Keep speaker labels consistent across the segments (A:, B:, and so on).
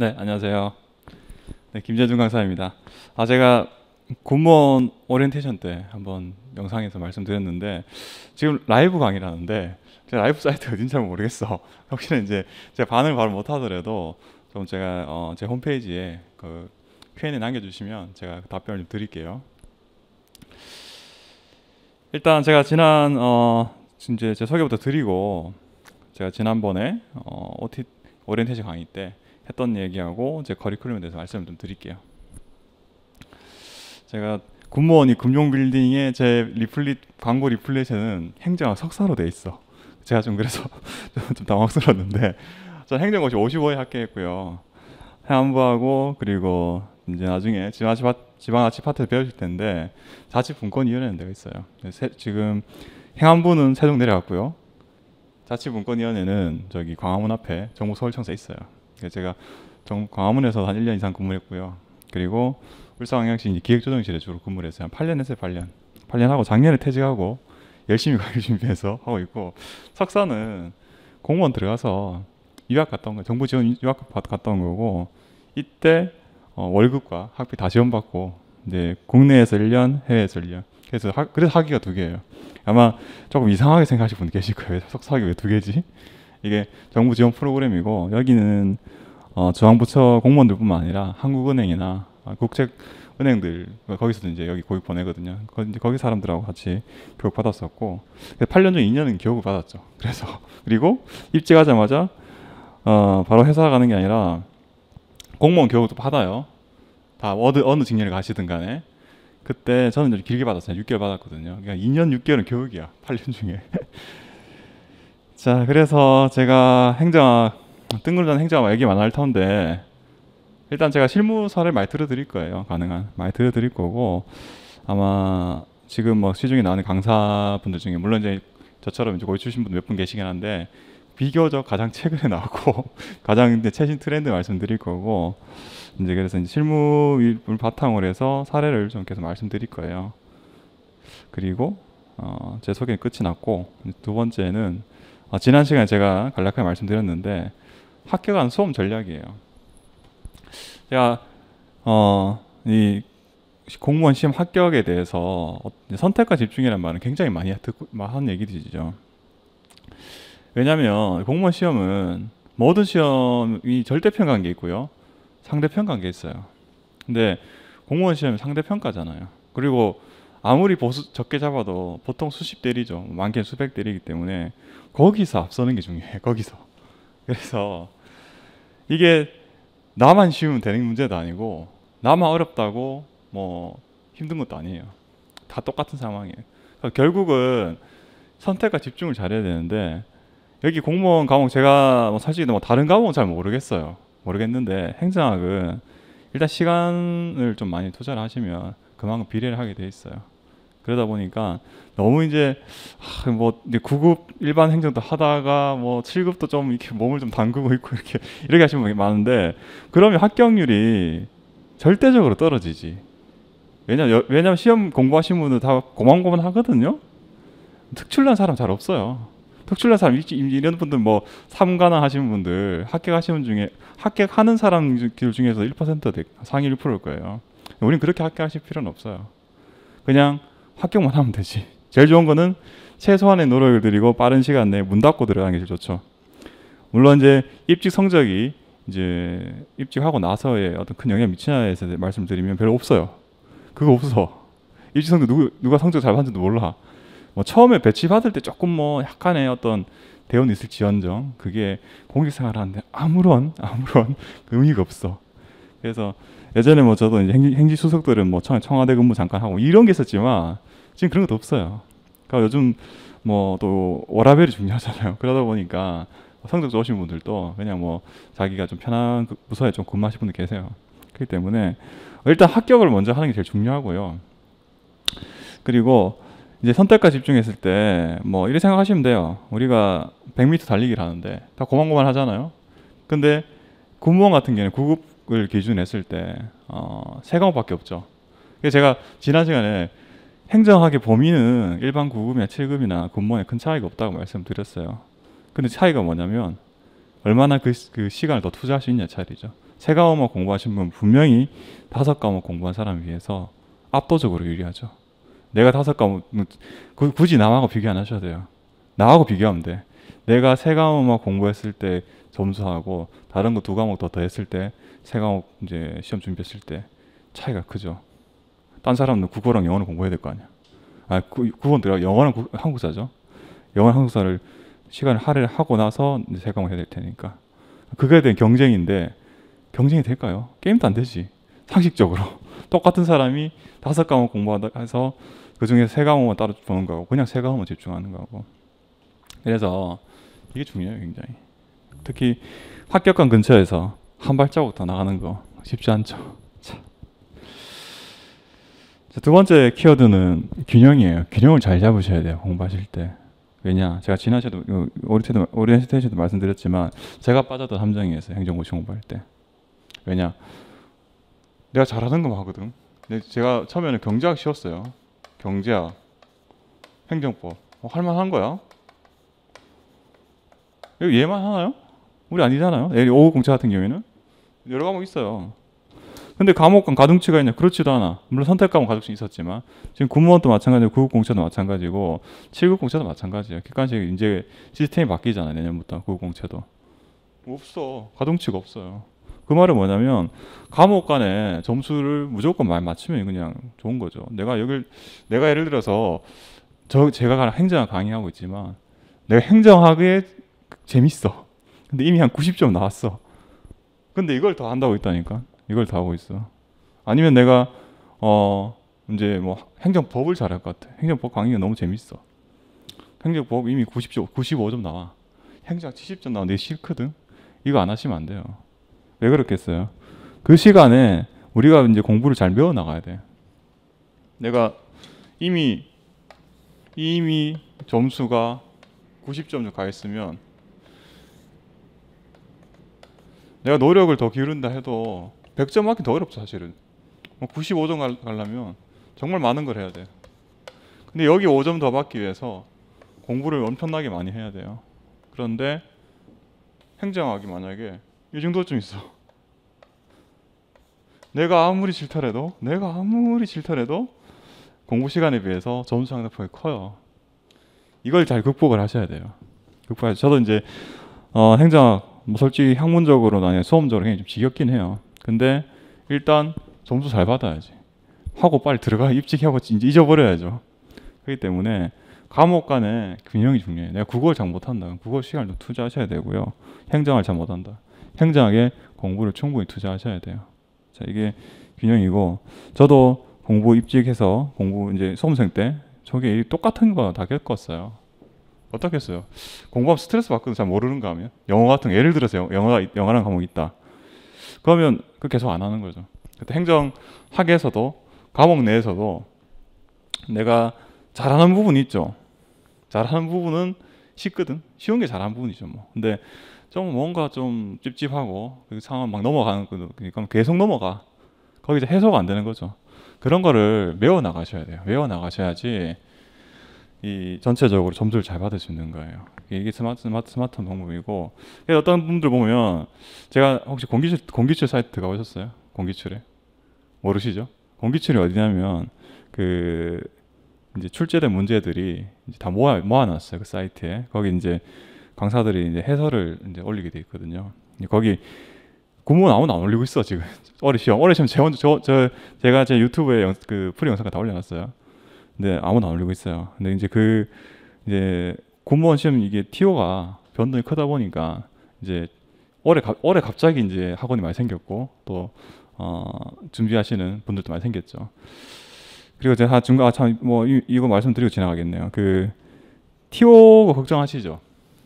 A: 네, 안녕하세요. 네, 김재준 강사입니다. 아 제가 공무원 오리엔테이션 때 한번 영상에서 말씀드렸는데 지금 라이브 강의라는데 제 라이브 사이트 어딘지 잘 모르겠어. 혹시나 이제 제 반응 바로 못 하더라도 좀 제가 어, 제 홈페이지에 그 Q&A 남겨주시면 제가 그 답변을 드릴게요. 일단 제가 지난 어, 이제 제 소개부터 드리고 제가 지난번에 어, OT 오리엔테이션 강의 때 했던 얘기하고 제 커리큘럼에 대해서 말씀을 좀 드릴게요. 제가 군무원이 금융빌딩에제리플릿 광고 리플릿에는 행정학 석사로 돼 있어. 제가 좀 그래서 좀 당황스러웠는데 저 행정고시 5 5호에 합격했고요. 해안부하고 그리고 이제 나중에 지방아치, 파트 배우실 텐데 자치분권위원회는 되어 있어요. 세, 지금 행안부는 세종 내려갔고요. 자치분권위원회는 저기 광화문 앞에 정부 서울청사 있어요. 제가 정, 광화문에서 한 1년 이상 근무했고요. 그리고 울산광역시 기획조정실에 주로 근무를 했어요. 한 8년 했어요. 8년. 8년 하고 작년에 퇴직하고 열심히 과외 준비해서 하고 있고 석사는 공무원 들어가서 유학 갔던 거 정부 지원 유학 갔던 거고 이때 어, 월급과 학비 다 지원받고 이제 국내에서 1년 해외에서 1년 그래서 하, 그래서 학위가 두 개예요 아마 조금 이상하게 생각하실 분 계실 거예요 석사 학위 왜 두 개지 이게 정부 지원 프로그램이고 여기는 어, 중앙부처 공무원들뿐만 아니라 한국은행이나 국책은행들 거기서도 이제 여기 고육 보내거든요. 거, 거기 사람들하고 같이 교육 받았었고 8년 전 2년은 교육을 받았죠. 그래서 그리고 입직하자마자 어, 바로 회사 가는 게 아니라 공무원 교육도 받아요. 다 어느 어느 직렬을 가시든 간에 그때 저는 좀 길게 받았어요. 6개월 받았거든요. 그러니까 2년 6개월은 교육이야. 8년 중에. 자, 그래서 제가 행정학 뜬글단 행자와 얘기 많아 할 텐데 일단 제가 실무사를 많이 들어드릴 거예요. 가능한 많이 들어드릴 거고 아마 지금 뭐 시중에 나오는 강사분들 중에 물론 이제 저처럼 이제 거의 출신 분 몇 분 계시긴 한데 비교적 가장 최근에 나왔고 가장 이제 최신 트렌드 말씀드릴 거고 이제 그래서 이제 실무를 바탕으로 해서 사례를 좀 계속 말씀드릴 거예요. 그리고 어, 제 소개는 끝이 났고 두 번째는 어, 지난 시간에 제가 간략하게 말씀드렸는데 합격한 수험 전략이에요. 제가 어, 이 공무원 시험 합격에 대해서 어, 선택과 집중이라는 말은 굉장히 많이 듣고 한 얘기들이죠. 왜냐하면 공무원 시험은 모든 시험이 절대평 관계 있고요, 상대평 관계 있어요. 근데 공무원 시험 상대평가잖아요. 그리고 아무리 보수 적게 잡아도 보통 수십 대리죠. 많게는 수백 대리기 때문에 거기서 앞서는 게 중요해. 거기서. 그래서 이게 나만 쉬우면 되는 문제도 아니고 나만 어렵다고 뭐 힘든 것도 아니에요. 다 똑같은 상황이에요. 그러니까 결국은 선택과 집중을 잘해야 되는데 여기 공무원 과목 제가 뭐 사실 뭐 다른 과목은 잘 모르겠어요. 모르겠는데 행정학은 일단 시간을 좀 많이 투자를 하시면 그만큼 비례를 하게 돼 있어요. 그러다 보니까 너무 이제 아, 뭐이 9급 일반 행정도 하다가 뭐 7급도 좀 이렇게 몸을 좀 담그고 있고 이렇게 이렇게 하시는 분이 많은데 그러면 합격률이 절대적으로 떨어지지. 왜냐 왜냐면 시험 공부하신 분들다 고만고만 하거든요. 특출난 사람 잘 없어요. 특출난 사람 이런 분들 뭐 삼가나 하시는 분들 합격하시는 중에 합격하는 사람들 중에서 1% 상위 1%일 거예요. 우리는 그렇게 합격하실 필요는 없어요. 그냥 합격만 하면 되지. 제일 좋은 거는 최소한의 노력을 들이고 빠른 시간 내에 문 닫고 들어가는 게 제일 좋죠. 물론 이제 입직 성적이 이제 입직하고 나서의 어떤 큰 영향 미치냐에 대해서 말씀드리면 별로 없어요. 그거 없어. 입직 성적 누구 누가 성적 잘 받는지도 몰라. 뭐 처음에 배치 받을 때 조금 뭐 약간의 어떤 대원이 있을지언정 그게 공직생활 하는데 아무런 아무런 의미가 없어. 그래서 예전에 뭐 저도 이제 행지, 수석들은 뭐 청와대 근무 잠깐 하고 뭐 이런 게 있었지만 지금 그런 것도 없어요. 그러니까 요즘 뭐 또 워라벨이 중요하잖아요. 그러다 보니까 성적 좋으신 분들도 그냥 뭐 자기가 좀 편한 그 부서에 좀 근무하신 분들 계세요. 그렇기 때문에 일단 합격을 먼저 하는 게 제일 중요하고요. 그리고 이제 선택과 집중했을 때 뭐 이렇게 생각하시면 돼요. 우리가 100m 달리기를 하는데 다 고만고만 하잖아요. 근데 군무원 같은 경우는 9급을 기준 했을 때 어, 3과목밖에 없죠. 제가 지난 시간에 행정학의 범위는 일반 9급이나 7급이나 군무원에 큰 차이가 없다고 말씀드렸어요. 근데 차이가 뭐냐면 얼마나 그, 그 시간을 더 투자할 수 있냐 차이죠. 세 과목 공부하신 분 분명히 다섯 과목 공부한 사람을위해서 압도적으로 유리하죠. 내가 다섯 과목 굳이 남하고 비교 안 하셔도 돼요. 나하고 비교하면 돼. 내가 세 과목만 공부했을 때 점수하고 다른 거 두 과목 더 더했을 때 세 과목 이제 시험 준비했을 때 차이가 크죠. 딴 사람은 국어랑 영어를 공부해야 될 거 아니야. 아, 그, 그건 들어 영어랑 국, 한국사죠. 영어 한국사를 시간을 할애 하고 나서 이제 생각을 해야 될 테니까. 그거에 대한 경쟁인데 경쟁이 될까요? 게임도 안 되지. 상식적으로 똑같은 사람이 다섯 과목 공부하다 해서 그 중에 세 과목만 따로 보는 거고 그냥 세 과목만 집중하는 거고. 그래서 이게 중요해요, 굉장히. 특히 합격관 근처에서 한 발자국 더 나가는 거 쉽지 않죠. 두 번째 키워드는 균형이에요. 균형을 잘 잡으셔야 돼요. 공부하실 때. 왜냐? 제가 지난 주에도 오리테도 오리엔테이션도 말씀드렸지만 제가 빠져도 함정이었어요. 행정고시 공부할 때. 왜냐? 내가 잘하는 거 하거든. 근데 제가 처음에는 경제학 쉬웠어요. 경제학, 행정법. 어, 뭐 할만한 거야. 얘만 하나요? 우리 아니잖아요. 예를 550 같은 경우에는 여러 과목 있어요. 근데 감옥간 가중치가 있냐? 그렇지도 않아. 물론 선택감은 가중치 있었지만 지금 군무원도 마찬가지고 구급공채도 마찬가지고 7급공채도 마찬가지야요 객관식 이제 시스템이 바뀌잖아 내년부터 구급공채도 없어. 가중치가 없어요. 그 말은 뭐냐면 감옥 간에 점수를 무조건 많이 맞추면 그냥 좋은 거죠. 내가 여길 내가 예를 들어서 저 제가 행정 강의하고 있지만 내가 행정학에 재밌어. 근데 이미 한 90점 나왔어. 근데 이걸 더 한다고 했다니까. 이걸 다 하고 있어. 아니면 내가 어 이제 뭐 행정법을 잘할 것 같아. 행정법 강의가 너무 재밌어. 행정법 이미 90점, 95점 나와. 행정 70점 나와. 내 싫거든. 이거 안 하시면 안 돼요. 왜 그렇겠어요? 그 시간에 우리가 이제 공부를 잘 배워 나가야 돼. 내가 이미 이미 점수가 90점 가했으면 내가 노력을 더 기울인다 해도 100점 맞기 더 어렵죠 사실은 뭐 95점 가려면 정말 많은 걸 해야 돼요 근데 여기 5점 더 받기 위해서 공부를 엄청나게 많이 해야 돼요 그런데 행정학이 만약에 이 정도쯤 있어 내가 아무리 질타래도 내가 아무리 질타래도 공부 시간에 비해서 점수 상대폭이 커요 이걸 잘 극복을 하셔야 돼요 극복해 하 저도 이제 어, 행정학 뭐 솔직히 학문적으로 나뉘 수험적으로 굉장히 좀 지겹긴 해요 근데 일단 점수 잘 받아야지. 하고 빨리 들어가 입직하고 이제 잊어버려야죠. 그렇기 때문에 과목 간의 균형이 중요해요. 내가 국어를 잘 못한다. 국어 시간을 투자하셔야 되고요. 행정을 잘 못한다. 행정학에 공부를 충분히 투자하셔야 돼요. 자, 이게 균형이고 저도 공부 입직해서 공부 이제 수험생 때 저게 똑같은 거 다 겪었어요. 어떻겠어요? 공부하면 스트레스 받거든 잘 모르는 가 하면 영어 같은 예를 들어서 영어 영어가 영어라는 과목이 있다. 그러면 그 계속 안 하는 거죠. 그때 행정학에서도 과목 내에서도 내가 잘하는 부분이 있죠. 잘하는 부분은 쉽거든. 쉬운 게 잘하는 부분이죠. 뭐. 근데 좀 뭔가 좀 찝찝하고 그 상황 막 넘어가는 거죠. 그, 그러니까 계속 넘어가. 거기 이 해소가 안 되는 거죠. 그런 거를 외워 나가셔야 돼요. 외워 나가셔야지 이 전체적으로 점수를 잘 받을 수 있는 거예요. 이게 스마트 스마트 스마트한 방법이고 어떤 분들 보면 제가 혹시 공기출 공기출 사이트 가보셨어요? 공기출에 모르시죠? 공기출이 어디냐면 그 이제 출제된 문제들이 이제 다 모아 모아놨어요 그 사이트에 거기 이제 강사들이 이제 해설을 이제 올리게 돼 있거든요. 거기 구문 아무도 안 올리고 있어 지금 올해 시험 올해 시험 제혼 저, 저 제가 제 유튜브에 영, 그 프리 영상까다 올려놨어요. 근데 아무도 안 올리고 있어요. 근데 이제 그 이제 공무원 시험 이게 티오가 변동이 크다 보니까 이제 올해 가, 올해 갑자기 이제 학원이 많이 생겼고 또 어, 준비하시는 분들도 많이 생겼죠. 그리고 제가 아, 중간 아, 참뭐 이거 말씀드리고 지나가겠네요. 그 티오 걱정하시죠.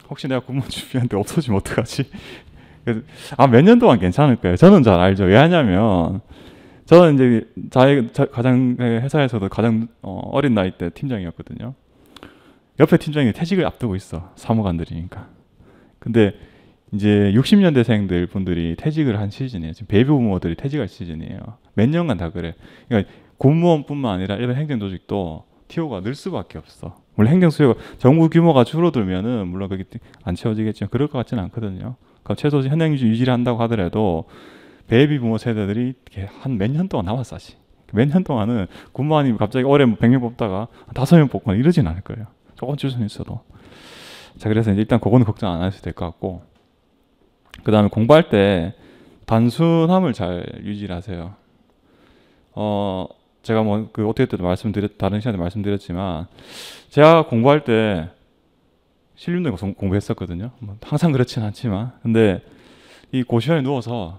A: 혹시 내가 공무원 준비하는데 없어지면 어떡하지? 아몇 년 동안 괜찮을 까요 저는 잘 알죠. 왜냐하면 저는 이제 자의 가장 네, 회사에서도 가장 어, 어린 나이 때 팀장이었거든요. 옆에 팀장이 퇴직을 앞두고 있어 사무관들이니까. 근데 이제 60년대생들 분들이 퇴직을 한 시즌이에요. 지금 베이비 부모들이 퇴직할 시즌이에요. 몇 년간 다 그래. 그러니까 공무원뿐만 아니라 이런 행정조직도 티오가늘 수밖에 없어. 물론 행정 수요가 정부 규모가 줄어들면은 물론 그게 안 채워지겠지만 그럴 것 같지는 않거든요. 그러 그러니까 최소 현행 유지를 한다고 하더라도 베이비 부모 세대들이 한 몇 년 동안 남았어 사실. 몇년 동안은 군무원이 갑자기 오해 100명 뭐 뽑다가 5명 뽑거나 이러진 않을 거예요. 조금 줄 수는 있어도. 자, 그래서 일단 그거는 걱정 안 하셔도 될 것 같고. 그 다음에 공부할 때 단순함을 잘 유지하세요. 어, 제가 뭐, 그 어떻게 때도 말씀드렸, 다른 시간에 말씀드렸지만, 제가 공부할 때 실륜도 공부했었거든요. 뭐 항상 그렇진 않지만. 근데 이 고시원에 누워서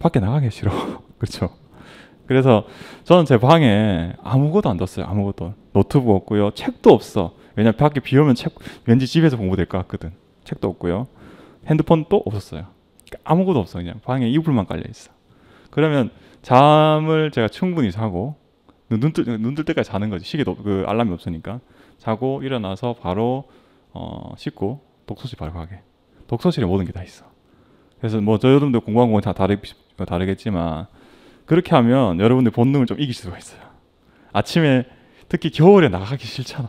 A: 밖에 나가기 싫어. 그렇죠. 그래서 저는 제 방에 아무것도 안 뒀어요. 아무것도. 노트북 없고요. 책도 없어. 왜냐 면 밖에 비 오면 책 왠지 집에서 공부될 것 같거든. 책도 없고요. 핸드폰도 없었어요. 아무것도 없어 그냥 방에 이불만 깔려 있어. 그러면 잠을 제가 충분히 자고 눈뜰 눈뜰 때까지 자는 거지. 시계도 그 알람이 없으니까 자고 일어나서 바로 어, 씻고 독서실 바로 가게. 독서실에 모든 게 다 있어. 그래서 뭐 저 여러분들 공부한 건다 다르, 다르겠지만 그렇게 하면 여러분들 본능을 좀 이길 수가 있어요. 아침에 특히 겨울에 나가기 싫잖아.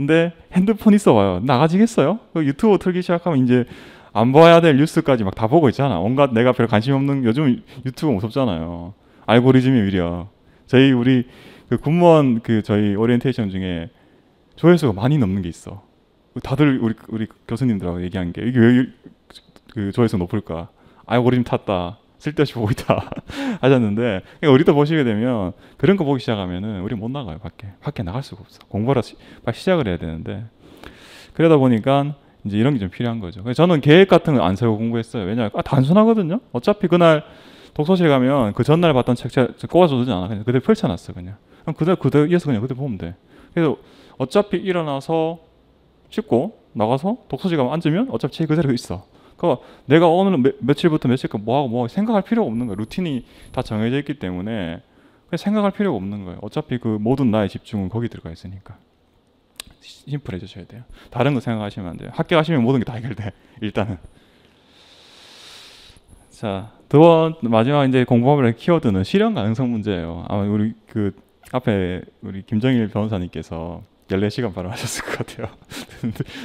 A: 근데 핸드폰 있어 봐요. 나가지겠어요? 그 유튜브 틀기 시작하면 이제 안 봐야 될 뉴스까지 막 다 보고 있잖아. 온갖 내가 별 관심 없는 요즘 유튜브 무섭잖아요. 알고리즘이 위려. 저희 우리 그 군무원 그 저희 오리엔테이션 중에 조회수가 많이 넘는 게 있어. 다들 우리 우리 교수님들하고 얘기한 게 이게 왜 그 조회수 높을까? 알고리즘 탔다. 쓸데없이 보고 있다 하셨는데 그러니까 우리도 보시게 되면 그런 거 보기 시작하면은 우리 못 나가요 밖에 밖에 나갈 수가 없어 공부를 막 시작을 해야 되는데 그러다 보니까 이제 이런 게 좀 필요한 거죠. 그래서 저는 계획 같은 거 안 세우고 공부했어요. 왜냐하면 아, 단순하거든요. 어차피 그날 독서실 가면 그 전날 봤던 책꼬아 꼽아주지 않아 그냥 그대로 펼쳐놨어 그냥 그냥 그대로 그대로 이어서 그냥 그대로 보면 돼. 그래서 어차피 일어나서 씻고 나가서 독서실 가면 앉으면 어차피 책이 그대로 있어. 그러니까 내가 오늘 며, 며칠부터 며칠까지 뭐하고 뭐 생각할 필요가 없는 거야. 루틴이 다 정해져 있기 때문에 생각할 필요가 없는 거예요. 어차피 그 모든 나의 집중은 거기 들어가 있으니까. 심플해지셔야 돼요. 다른 거 생각하시면 안 돼요. 학교 가시면 모든 게 다 해결돼. 일단은. 자, 두 번 마지막 이제 공부하면 키워드는 실현 가능성 문제예요. 아마 우리 그 앞에 우리 김정일 변호사님께서 14시간 발언하셨을 것 같아요.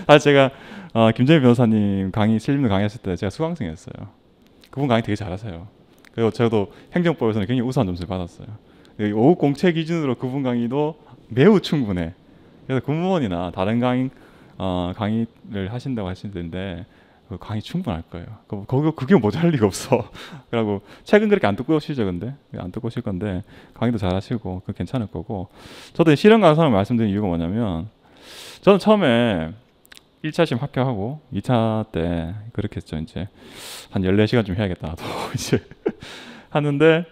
A: 아 제가 어, 김재민 변호사님 강의 실무 강의하실 때 제가 수강생이었어요. 그분 강의 되게 잘하세요. 그리고 저도 행정법에서는 굉장히 우수한 점수를 받았어요. 오후 공채 기준으로 그분 강의도 매우 충분해. 그래서 공무원이나 다른 강의 어, 강의를 하신다고 하시는데 그 강의 충분할 거예요. 그, 거기 그게 모자랄 리가 없어. 그고 책은 그렇게 안 듣고 오시죠, 근데 안 듣고 오실 건데 강의도 잘하시고 그 괜찮을 거고. 저도 실현 강사를 말씀드린 이유가 뭐냐면 저는 처음에 1차 시험 합격하고 2차 때 그렇게 했죠. 이제 한 14시간 좀 해야겠다. 나 이제 하는데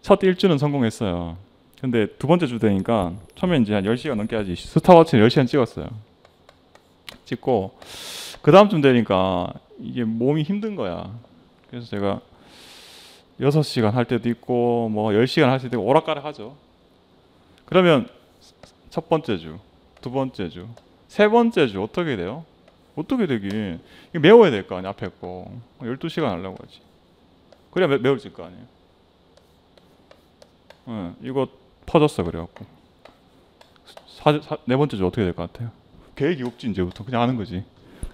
A: 첫 일주는 성공했어요. 근데 두 번째 주 되니까 처음에 이제 한 10시간 넘게 하지 스타워치 10시간 찍었어요. 찍고 그 다음 쯤 되니까 이게 몸이 힘든 거야. 그래서 제가 6시간 할 때도 있고 뭐 10시간 할 때도 있고 오락가락 하죠. 그러면 첫 번째 주, 두 번째 주, 세 번째 주 어떻게 돼요? 어떻게 되긴 메워야 될 거 아니야 앞에 거 12시간 하려고 하지 그래야 매, 메워질 거 아니에요 네, 이거 퍼졌어 그래갖고 사, 사, 네 번째 주 어떻게 될 것 같아요? 계획이 없지 이제부터 그냥 하는 거지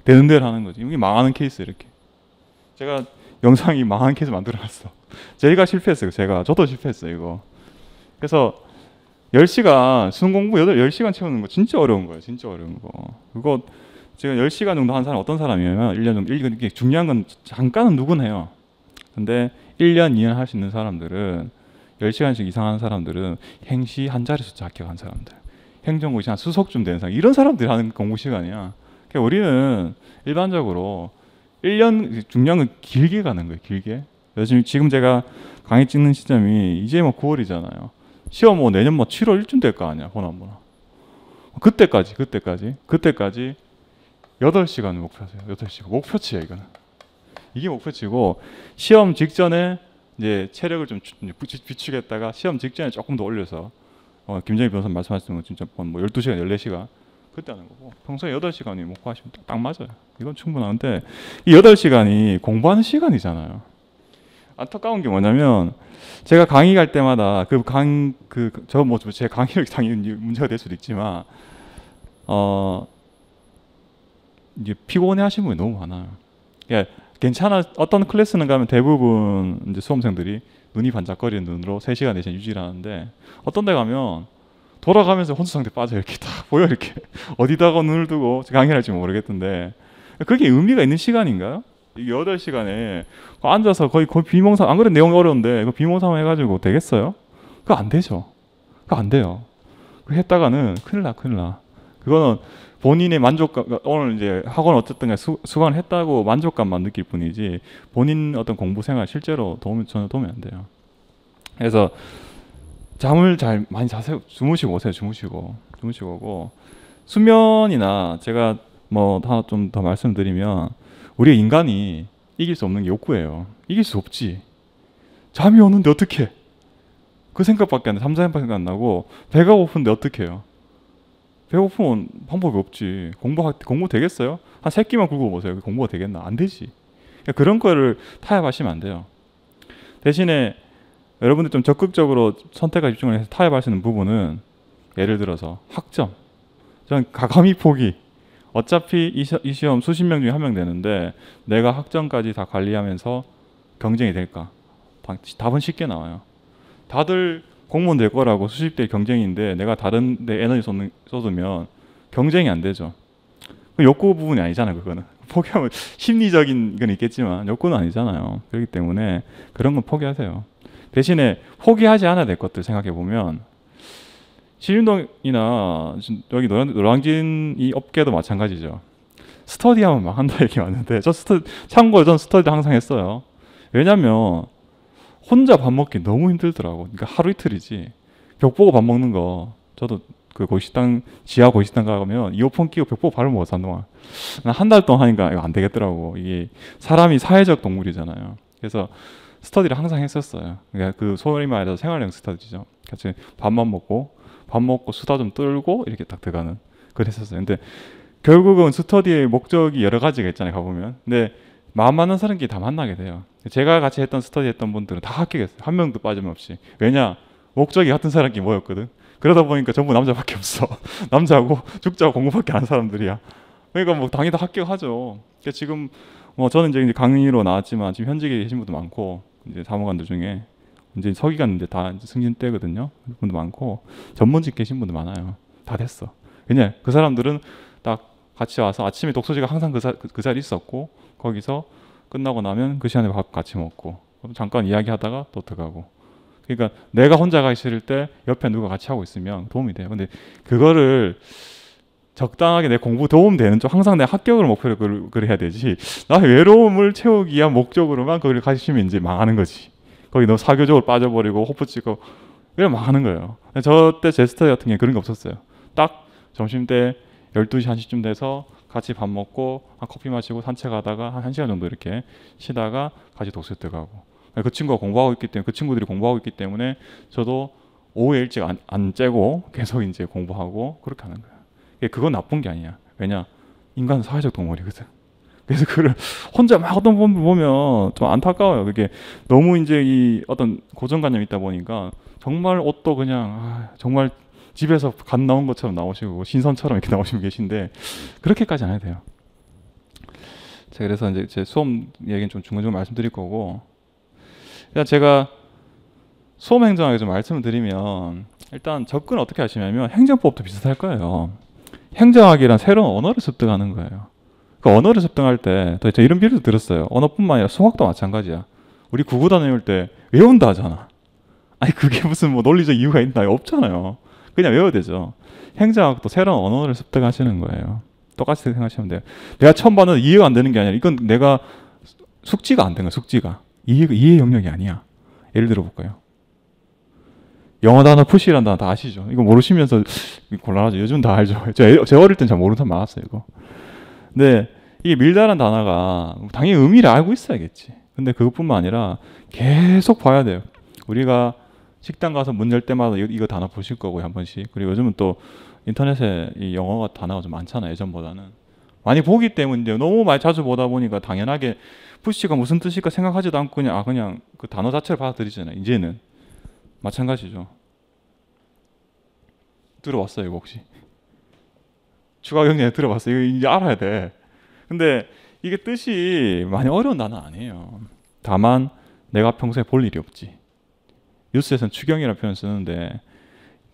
A: 되는 대로 하는 거지. 이게 망하는 케이스 이렇게. 제가 영상이 망한 케이스 만들어놨어. 제가 실패했어요. 제가 저도 실패했어요. 이거. 그래서 10시간 수능 공부 8, 10시간 채우는 거 진짜 어려운 거예요. 진짜 어려운 거. 그거 지금 10시간 정도 한 사람 어떤 사람이냐면 1년 정도 이게 중요한 건 잠깐은 누군 해요. 근데 1년, 2년 할 수 있는 사람들은 10시간씩 이상 한 사람들은 행시 한자리에서 작게 한 사람들. 행정고시 한 수석쯤 되는 사람 이런 사람들이 하는 공부 시간이야. 그러니까 우리는 일반적으로 1년 중량은 길게 가는 거예요. 길게. 요즘 지금 제가 강의 찍는 시점이 이제 뭐 9월이잖아요. 시험 뭐 내년 뭐 7월 1쯤 될 거 아니야. 보나보나. 그때까지 그때까지 그때까지 8시간 목표세요. 8시간. 목표치야 이거는. 이게 목표치고 시험 직전에 이제 체력을 좀비축겠다가 시험 직전에 조금 더 올려서 어, 김정희 변호사 말씀하신 것처럼 진짜 뭐 12시간, 뭐 14시간 그때 하는 거고 평소에 8시간이 먹고 하시면 딱, 맞아요. 이건 충분한데 이 8시간이 공부하는 시간이잖아요. 안타까운 게 뭐냐면 제가 강의 갈 때마다 그 강 그 저뭐제 강의를 당연히 문제가 될 수도 있지만 어 이제 피곤해 하시 분이 너무 많아요. 그러니까 괜찮아 어떤 클래스는 가면 대부분 이제 수험생들이 눈이 반짝거리는 눈으로 3시간 내내 유지 하는데 어떤 데 가면 돌아가면서 혼수상태 빠져 이렇게 딱 보여 이렇게 어디다가 눈을 두고 강의 할지 모르겠던데 그게 의미가 있는 시간인가요? 여덟 시간에 그 앉아서 거의 거의 그 비몽사 안그래도 내용이 어려운데 이 그 비몽사만 해가지고 되겠어요? 그거 안 되죠. 그거 안 돼요. 그 했다가는 큰일 나 큰일 나. 그거는 본인의 만족감 그러니까 오늘 이제 학원 어쨌든 수, 수강을 했다고 만족감만 느낄 뿐이지 본인 어떤 공부 생활 실제로 도움이 전혀 도움이 안 돼요. 그래서 잠을 잘 많이 자세요. 주무시고 오세요. 주무시고 주무시고 오고 수면이나 제가 뭐 하나 좀 더 말씀드리면 우리 인간이 이길 수 없는 게 욕구예요. 이길 수 없지. 잠이 오는데 어떻게? 그 생각밖에 안 나. 잠자는밖에 안 나고 배가 고픈데 어떻게 해요? 배고프면 방법이 없지. 공부 공부 되겠어요? 한 세 끼만 굶어 보세요. 공부가 되겠나? 안 되지. 그러니까 그런 거를 타협하시면 안 돼요. 대신에 여러분들 좀 적극적으로 선택과 집중을 해서 타협하시는 부분은 예를 들어서 학점, 저가감히 포기. 어차피 이, 시험 수십 명 중에 한 명 되는데 내가 학점까지 다 관리하면서 경쟁이 될까? 답은 쉽게 나와요. 다들 공무원 될 거라고 수십 대 경쟁인데 내가 다른 데 에너지 쏟는, 쏟으면 경쟁이 안 되죠. 그 욕구 부분이 아니잖아요, 그거는. 포기하면 심리적인 건 있겠지만 욕구는 아니잖아요. 그렇기 때문에 그런 건 포기하세요. 대신에 포기하지 않아야 될 것들 생각해 보면 시윤동이나 여기 노량진 이 업계도 마찬가지죠. 스터디하면 막 한다 얘기 많는데저 스터 참고로 전 스터디 항상 했어요. 왜냐면 혼자 밥 먹기 너무 힘들더라고. 그러니까 하루 이틀이지. 벽 보고 밥 먹는 거 저도 그 고시당 지하 고시당 가면 이어폰 끼고 벽보 바로 먹었어 한동안 한 달 동안 하니까 이거 안 되겠더라고 이게 사람이 사회적 동물이잖아요 그래서 스터디를 항상 했었어요. 그러니까 그 소위 말해서 생활형 스터디죠. 같이 밥만 먹고 밥 먹고 수다 좀 떨고 이렇게 딱 들어가는 그랬었어요. 근데 결국은 스터디의 목적이 여러 가지가 있잖아요. 가보면. 근데 마음 맞는 사람끼리 다 만나게 돼요. 제가 같이 했던 스터디 했던 분들은 다 합격했어요. 한 명도 빠짐없이. 왜냐? 목적이 같은 사람끼리 모였거든. 그러다 보니까 전부 남자밖에 없어. 남자고 죽자고 공부밖에 안하 사람들이야. 그러니까 뭐 당연히 다 합격하죠. 그러니까 지금 뭐 저는 이제 강의로 나왔지만 지금 현직에 계신 분도 많고 이제 사무관들 중에 이제 서기관 이제 다 이제 승진 때거든요. 분도 많고 전문직 계신 분도 많아요. 다 됐어. 왜냐 그 사람들은 딱 같이 와서 아침에 독서실가 항상 그, 사, 그, 그 자리 있었고 거기서 끝나고 나면 그 시간에 밥 같이 먹고 잠깐 이야기하다가 또 들어가고 그러니까 내가 혼자 가기 을때 옆에 누가 같이 하고 있으면 도움이 돼요. 근데 그거를 적당하게 내 공부 도움되는 쪽 항상 내 합격을 목표로 그래야 되지 나의 외로움을 채우기 위한 목적으로만 그걸 를 가시면 이제 망하는 거지 거기 너무 사교적으로 빠져버리고 호프치고 이러 망하는 거예요 저 때 제스터 같은 게 그런 게 없었어요 딱 점심때 12시 1시쯤 돼서 같이 밥 먹고 한 커피 마시고 산책하다가 한 1시간 정도 이렇게 쉬다가 같이 독서에 들어가고 그러니까 그 친구가 공부하고 있기 때문에 그 친구들이 공부하고 있기 때문에 저도 오후에 일찍 안, 안 째고 계속 이제 공부하고 그렇게 하는 거예요 예, 그건 나쁜 게 아니야. 왜냐 인간은 사회적 동물이거든. 그래서 그걸 혼자 막 어떤 분을 보면 좀 안타까워요. 그게 너무 이제 이 어떤 고정관념이 있다 보니까 정말 옷도 그냥 아, 정말 집에서 갓 나온 것처럼 나오시고 신선처럼 이렇게 나오시고 계신데 그렇게까지 안 해도 돼요. 자 그래서 이제 제 수업 얘기는 좀 중간중간 말씀드릴 거고 그러니까 제가 수험 행정학에 좀 말씀을 드리면 일단 접근 어떻게 하시냐면 행정법도 비슷할 거예요. 행정학이란 새로운 언어를 습득하는 거예요. 그 언어를 습득할 때도 이런 비유도 들었어요. 언어뿐만 아니라 수학도 마찬가지야. 우리 구구 단녀올때 외운다 하잖아. 아니 그게 무슨 뭐 논리적 이유가 있나요? 없잖아요. 그냥 외워야 되죠. 행정학도 새로운 언어를 습득하시는 거예요. 똑같이 생각하시면 돼요. 내가 처음 봤는데 이해가 안 되는 게 아니라 이건 내가 숙지가 안 된 거야. 숙지가 이해 이해 영역이 아니야. 예를 들어 볼까요? 영어 단어 푸시라는 단어 다 아시죠? 이거 모르시면서 곤란하죠. 요즘 다 알죠. 제, 제 어릴 땐 잘 모르는 사람 많았어요, 이거. 근데 이게 밀다라는 단어가 당연히 의미를 알고 있어야겠지. 근데 그것뿐만 아니라 계속 봐야 돼요. 우리가 식당 가서 문 열 때마다 이거, 이거 단어 보실 거고요, 한 번씩. 그리고 요즘은 또 인터넷에 이 영어가 단어가 좀 많잖아요, 예전보다는. 많이 보기 때문에 너무 많이 자주 보다 보니까 당연하게 푸시가 무슨 뜻일까 생각하지도 않고 그냥 아 그냥 그 단어 자체를 받아들이잖아요, 이제는. 마찬가지죠. 들어봤어요, 이거 혹시? 추가 경례 들어봤어요. 이거 이제 알아야 돼. 근데 이게 뜻이 많이 어려운 단어 아니에요. 다만 내가 평소에 볼 일이 없지. 뉴스에서는 추경이라는 표현 쓰는데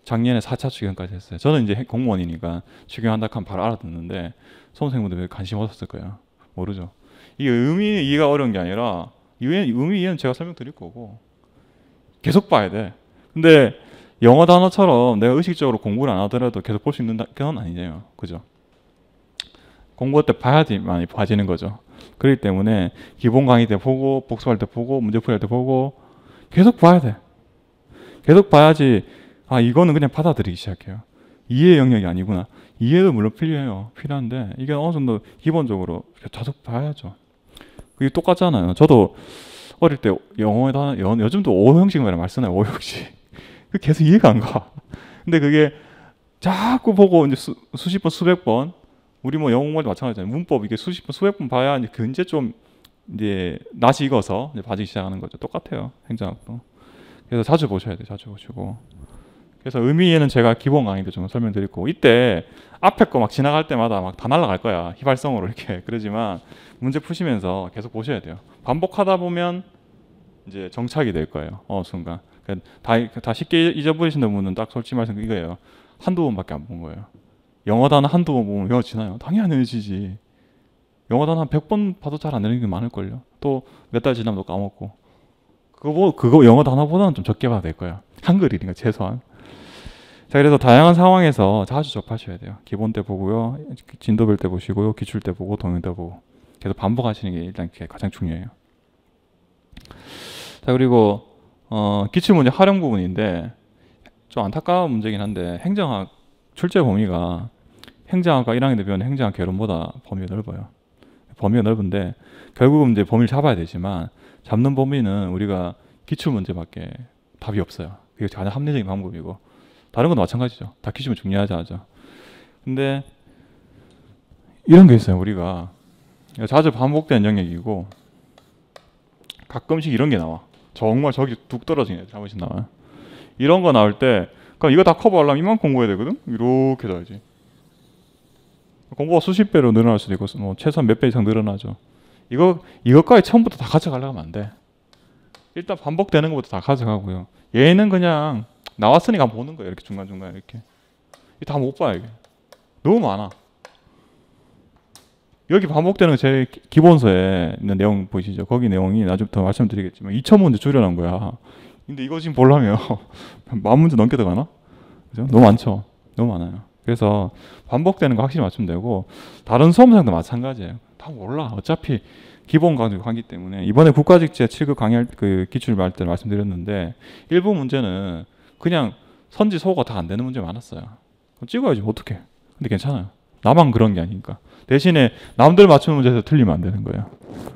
A: 작년에 4차 추경까지 했어요. 저는 이제 공무원이니까 추경한다 하면 바로 알아듣는데 수생분들왜 관심 없었을 거예요. 모르죠. 이게 의미 이해가 어려운 게 아니라 의미 이해는 제가 설명드릴 거고 계속 봐야 돼. 근데 영어 단어처럼 내가 의식적으로 공부를 안 하더라도 계속 볼 수 있는 건 아니에요. 그죠? 공부할 때 봐야지 많이 봐지는 거죠. 그렇기 때문에 기본 강의 때 보고 복습할 때 보고 문제 풀이 할때 보고 계속 봐야 돼. 계속 봐야지 아 이거는 그냥 받아들이기 시작해요. 이해 영역이 아니구나. 이해도 물론 필요해요. 필요한데 이게 어느 정도 기본적으로 계속 봐야죠. 그게 똑같잖아요. 저도 어릴 때 영어에도 하나, 여, 요즘도 오 형식 말을 많이 쓰나요? 형식. 그 계속 이해가 안 가. 근데 그게 자꾸 보고 이제 수, 수십 번 수백 번 우리 뭐 영어도 마찬가지잖아요. 문법 이게 수십 번 수백 번 봐야 이제 근제 좀 이제 낯이 익어서 이제 봐지기 시작하는 거죠. 똑같아요 행정학도. 그래서 자주 보셔야 돼 자주 보시고. 그래서 의미에는 제가 기본 강의도 좀설명드리고 이때 앞에 거 막 지나갈 때마다 막 다 날아갈 거야 휘발성으로 이렇게 그러지만 문제 푸시면서 계속 보셔야 돼요 반복하다 보면 이제 정착이 될 거예요 어 순간 그러니까 다, 다 쉽게 잊어버리시는 분은 딱 솔직히 말씀 이거예요 한두 번밖에 안 본 거예요 영어 단어 한두 번 보면 외워지나요? 당연히 외워지지 영어 단어 한 100번 봐도 잘 안 되는 게 많을걸요 또 몇 달 지나면 또 까먹고 그거, 그거 영어 단어보다는 좀 적게 봐도 될거예요 한글이니까 최소한 자, 그래서 다양한 상황에서 자주 접하셔야 돼요. 기본 때 보고요, 진도별 때 보시고요, 기출 때 보고, 동영 때 보고. 계속 반복하시는 게 일단 가장 중요해요. 자, 그리고 어, 기출 문제 활용 부분인데 좀 안타까운 문제긴 한데 행정학 출제 범위가 행정학과 1학년 대비는 행정학 개론보다 범위가 넓어요. 범위가 넓은데 결국은 이제 범위를 잡아야 되지만 잡는 범위는 우리가 기출 문제밖에 답이 없어요. 이게 가장 합리적인 방법이고 다른 건 마찬가지죠. 다 키시면 중요하지 않죠. 근데 이런 게 있어요. 우리가 그러니까 자주 반복된 영역이고 가끔씩 이런 게 나와. 정말 저기 뚝 떨어진 애 잘못이 나와. 이런 거 나올 때그러 이거 다 커버하려면 이만큼 공부해야 되거든. 이렇게 둬야지. 공부가 수십 배로 늘어날 수도 있고 뭐 최소한 몇 배 이상 늘어나죠. 이거 이것까지 처음부터 다 가져가려면 안 돼. 일단 반복되는 것부터 다 가져가고요. 얘는 그냥 나왔으니까 보는 거야 이렇게 중간중간 이렇게 다 못봐 이게 너무 많아 여기 반복되는 제 기본서에 있는 내용 보이시죠 거기 내용이 나중부터 말씀드리겠지만 2,000문제 줄여놓은 거야 근데 이거 지금 보려면 만 문제 넘게 들어가나? 그죠? 너무 많죠 너무 많아요 그래서 반복되는 거 확실히 맞추면 되고 다른 수험생도 마찬가지예요 다 몰라 어차피 기본 과목하기 때문에 이번에 국가직제 7급 강의할 그 기출 말 때 말씀드렸는데 일부 문제는 그냥 선지 소가 다 안 되는 문제 많았어요. 찍어야지 어떻게? 근데 괜찮아요. 나만 그런 게 아니니까 대신에 남들 맞추는 문제에서 틀리면 안 되는 거예요.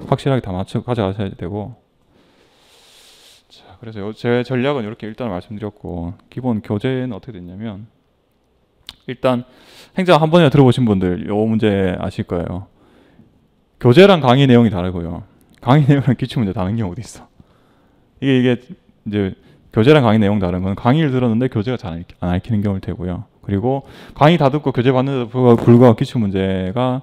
A: 확실하게 다 맞춰 가져가셔야 되고. 자, 그래서 제 전략은 이렇게 일단 말씀드렸고 기본 교재는 어떻게 됐냐면 일단 행정 한 번이나 들어보신 분들 요 문제 아실 거예요. 교재랑 강의 내용이 다르고요. 강의 내용이랑 기출 문제 다른 경우도 있어? 이게 이게 이제 교재랑 강의 내용 다른 건 강의를 들었는데 교재가 잘 안 읽히는 경우일 되고요 그리고 강의 다 듣고 교재 받는데도 불구하고 기출 문제가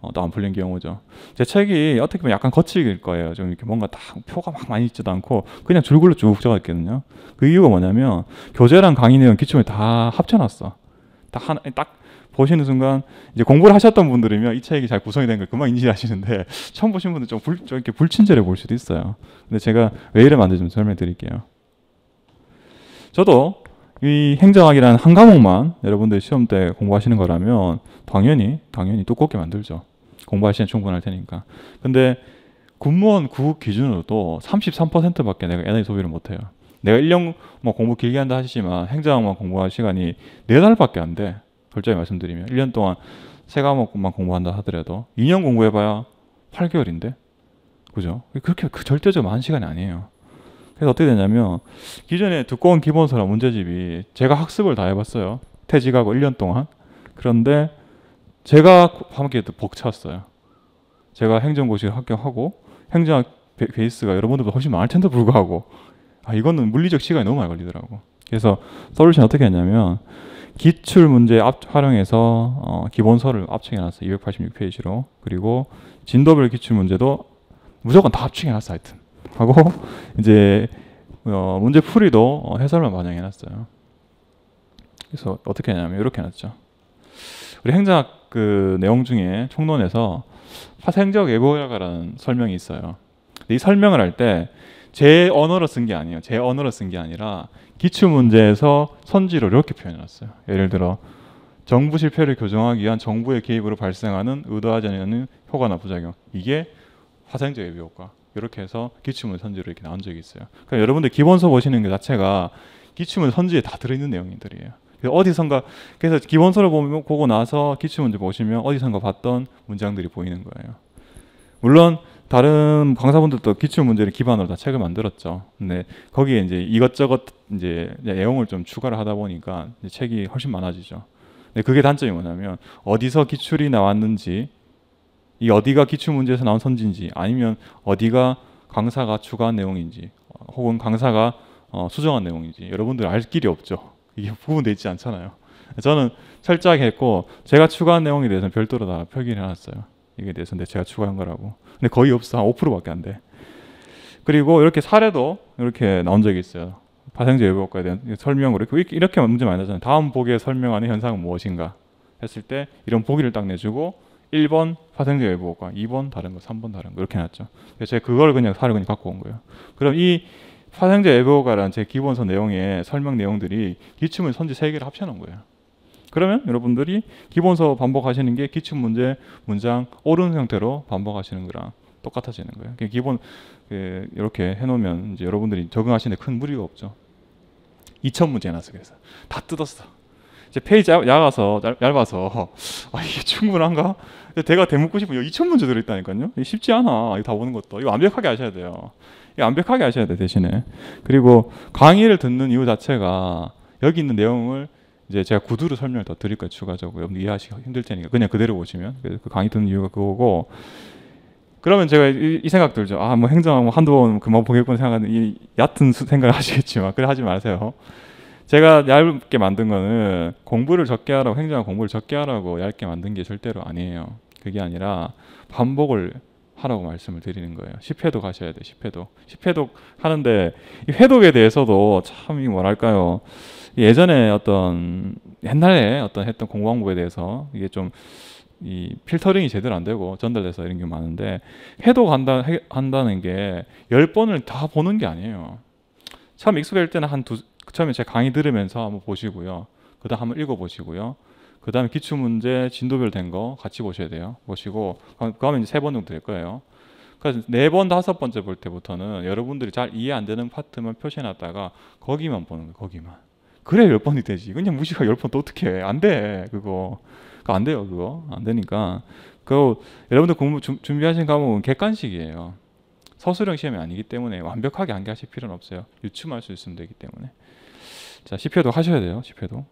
A: 어, 또안 풀린 경우죠. 제 책이 어떻게 보면 약간 거칠일 거예요. 좀 이렇게 뭔가 다 표가 막 많이 있지도 않고 그냥 줄글로 쭉 적어 있거든요. 그 이유가 뭐냐면 교재랑 강의 내용 기출을 다 합쳐놨어. 다 하나 딱 보시는 순간 이제 공부를 하셨던 분들이면 이 책이 잘 구성이 된걸 금방 인지하시는데 처음 보신 분들 좀, 불, 좀 이렇게 불친절해 보일 수도 있어요. 근데 제가 왜 이래 만드는지좀 설명해 드릴게요. 저도 이 행정학이라는 한 과목만 여러분들이 시험 때 공부하시는 거라면 당연히 당연히 두껍게 만들죠. 공부할 시간 충분할 테니까. 근데 군무원 구급 기준으로도 33%밖에 내가 에너지 소비를 못 해요. 내가 1년 뭐 공부 길게 한다 하시지만 행정학만 공부할 시간이 4달밖에 안 돼. 솔직히 말씀드리면 1년 동안 세 과목만 공부한다 하더라도 2년 공부해봐야 8개월인데 그죠? 그렇게 그 절대적 많은 시간이 아니에요. 그래서 어떻게 되냐면 기존에 두꺼운 기본서랑 문제집이 제가 학습을 다 해봤어요. 퇴직하고 1년 동안 그런데 제가 함께도 벅찼어요. 제가 행정고시를 합격하고 행정학 베이스가 여러분들보다 훨씬 많을 텐데 불구하고 아 이거는 물리적 시간이 너무 많이 걸리더라고. 그래서 솔루션 어떻게 했냐면 기출 문제 앞, 활용해서 어, 기본서를 압축해 놨어요. 286페이지로. 그리고 진도별 기출 문제도 무조건 다 압축해 놨어요. 하여튼. 하고 이제 어, 문제 풀이도 어, 해설만 반영해 놨어요. 그래서 어떻게 하냐면 이렇게 해놨죠. 우리 행정학 그 내용 중에 총론에서 파생적 예고라는 설명이 있어요. 이 설명을 할 때 제 언어로 쓴 게 아니에요. 제 언어로 쓴 게 아니라 기출 문제에서 선지로 이렇게 표현해놨어요. 예를 들어 정부 실패를 교정하기 위한 정부의 개입으로 발생하는 의도하지 않는 효과나 부작용 이게 화생적 예비 효과 이렇게 해서 기출문 선지로 이렇게 나온 적이 있어요. 그러니까 여러분들 기본서 보시는 게 자체가 기출문 선지에 다 들어있는 내용들이에요. 그래서 어디선가 그래서 기본서를 보고 나서 기출문제 보시면 어디선가 봤던 문장들이 보이는 거예요. 물론 다른 강사분들도 기출 문제를 기반으로 다 책을 만들었죠. 근데 거기에 이제 이것저것 이제 내용을 좀 추가를 하다 보니까 책이 훨씬 많아지죠. 근데 그게 단점이 뭐냐면 어디서 기출이 나왔는지 이 어디가 기출 문제에서 나온 선지인지 아니면 어디가 강사가 추가한 내용인지 혹은 강사가 어, 수정한 내용인지 여러분들 알 길이 없죠. 이게 구분돼 있지 않잖아요. 저는 철저하게 했고 제가 추가한 내용에 대해서는 별도로 다 표기를 해놨어요. 이게 대해서 내 제가 추가한 거라고. 근데 거의 없어. 한 5%밖에 안 돼. 그리고 이렇게 사례도 이렇게 나온 적이 있어요. 파생제 외부학과에 대한 설명으로 이렇게, 이렇게 문제 많이 나잖아요. 다음 보기에 설명하는 현상은 무엇인가 했을 때 이런 보기를 딱 내주고 1번 파생제 외부학과, 2번 다른 거, 3번 다른 거 이렇게 놨죠. 그래서 제가 그걸 그냥 사례 그냥 갖고 온 거예요. 그럼 이 파생제 외부학과라는 제 기본서 내용의 설명 내용들이 기출문 선지 3개를 합쳐놓은 거예요. 그러면 여러분들이 기본서 반복하시는 게 기출 문제 문장 오른 형태로 반복하시는 거랑 똑같아지는 거예요. 기본 그, 이렇게 해놓으면 이제 여러분들이 적응하시는데 큰 무리가 없죠. 2천 문제 해놨 그래서 다 뜯었어. 이제 페이지 얇아서 얇아서 아 이게 충분한가? 대가 대묻고 싶으면 2천 문제 들어있다니까요. 쉽지 않아. 이거 다 보는 것도 이거 완벽하게 아셔야 돼요. 이거 완벽하게 아셔야 돼 대신에. 그리고 강의를 듣는 이유 자체가 여기 있는 내용을 이제 제가 구두로 설명을 더 드릴 거예요 추가적으로 여러분 이해하시기 힘들 테니까 그냥 그대로 보시면그 강의 듣는 이유가 그거고 그러면 제가 이, 이 생각 들죠 아 뭐 행정 뭐 한두 번 그만 보겠군 생각하는 이 얕은 생각을 하시겠지만 그래 하지 마세요 제가 얇게 만든 거는 공부를 적게 하라고 행정학 공부를 적게 하라고 얇게 만든 게 절대로 아니에요 그게 아니라 반복을 하라고 말씀을 드리는 거예요. 10회도 가셔야 돼. 10회도. 10회도 하는데 이 회독에 대해서도 참이 뭐랄까요? 예전에 어떤 옛날에 어떤 했던 공부 방법에 대해서 이게 좀 이 필터링이 제대로 안 되고 전달돼서 이런 게 많은데 해도 간다 해, 한다는 게 열 번을 다 보는 게 아니에요. 처음 익숙할 때는 한두 처음에 제 강의 들으면서 한번 보시고요. 그다음 한번 읽어 보시고요. 그다음에 기출 문제 진도별 된 거 같이 보셔야 돼요. 보시고 그러면 그 이제 세 번 정도 될 거예요. 그래서 네 번 다섯 번째 볼 때부터는 여러분들이 잘 이해 안 되는 파트만 표시해놨다가 거기만 보는 거예요. 거기만. 그래 열 번이 되지. 그냥 무시가 열 번 또 어떻게 안 돼. 그거. 안 돼요. 그거 안 되니까. 그 여러분들 공부 주, 준비하신 과목은 객관식이에요. 서술형 시험이 아니기 때문에 완벽하게 암기하실 필요는 없어요. 유추할 수 있으면 되기 때문에. 자, 1 0도 하셔야 돼요. 1 0도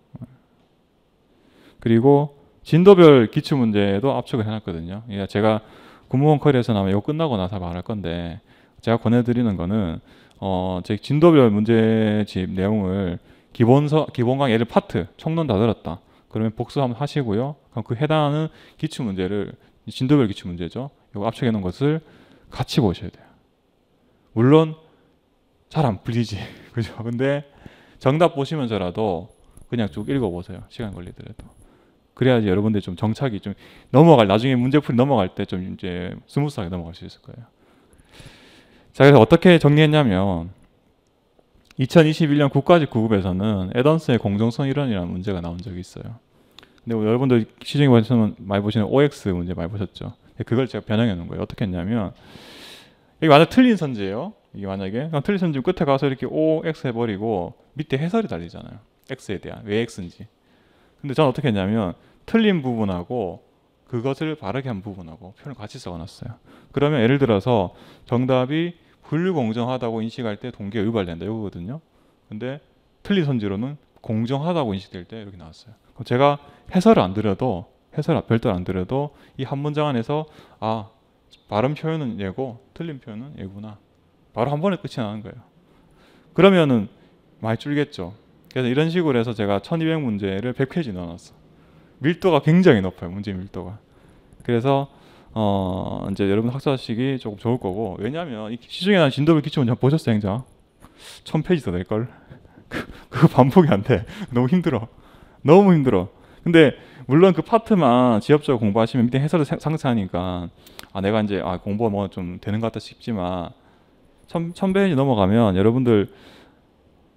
A: 그리고 진도별 기출 문제도 압축을 해놨거든요. 예, 제가 군무원 커리에서 나면 이거 끝나고 나서 말할 건데 제가 권해드리는 거는 어, 제 진도별 문제집 내용을 기본서, 기본 강의 를 파트, 총론 다 들었다. 그러면 복수 한번 하시고요. 그럼 그 해당하는 기출 문제를 진도별 기출 문제죠. 이거 압축해 놓은 것을 같이 보셔야 돼요. 물론 잘 안 풀리지. 그죠? 근데 정답 보시면서라도 그냥 쭉 읽어보세요. 시간 걸리더라도. 그래야지 여러분들 좀 정착이 좀 넘어갈 나중에 문제풀이 넘어갈 때 좀 이제 스무스하게 넘어갈 수 있을 거예요. 자 그래서 어떻게 정리했냐면 2021년 국가직 구급에서는 에던스의 공정성 이론이라는 문제가 나온 적이 있어요. 근데 뭐 여러분들 시중에 보시면 많이 보시는 OX 문제 많이 보셨죠? 그걸 제가 변형해 놓은 거예요. 어떻게 했냐면 이게 완전 틀린 선지예요. 이게 만약에 그냥 틀린 선지 끝에 가서 이렇게 OX 해버리고 밑에 해설이 달리잖아요. X에 대한 왜 X인지. 근데 저는 어떻게 했냐면 틀린 부분하고 그것을 바르게 한 부분하고 표현을 같이 써놨어요. 그러면 예를 들어서 정답이 불공정하다고 인식할 때 동기가 유발된다 이거거든요. 근데 틀리 선지로는 공정하다고 인식될 때 이렇게 나왔어요. 제가 해설을 안 드려도 해설 별도안 드려도 이 한 문장 안에서 아 발음 표현은 예고 틀린 표현은 예구나 바로 한 번에 끝이 나는 거예요. 그러면은 많이 줄겠죠. 그래서 이런 식으로 해서 제가 1200 문제를 100페이지 넣어놨어. 밀도가 굉장히 높아요. 문제 밀도가. 그래서 어 이제 여러분 학사하시기 조금 좋을 거고 왜냐하면 시중에 난 진도별 기초문제 보셨어요 행자 천 페이지 도될 걸. 그 반복이 안 돼. 너무 힘들어. 너무 힘들어. 근데 물론 그 파트만 지엽적으로 공부하시면 밑에 해설을 상세하니까 아 내가 이제 아 공부가 뭐 좀 되는 것 같다 싶지만 천, 천 페이지 넘어가면 여러분들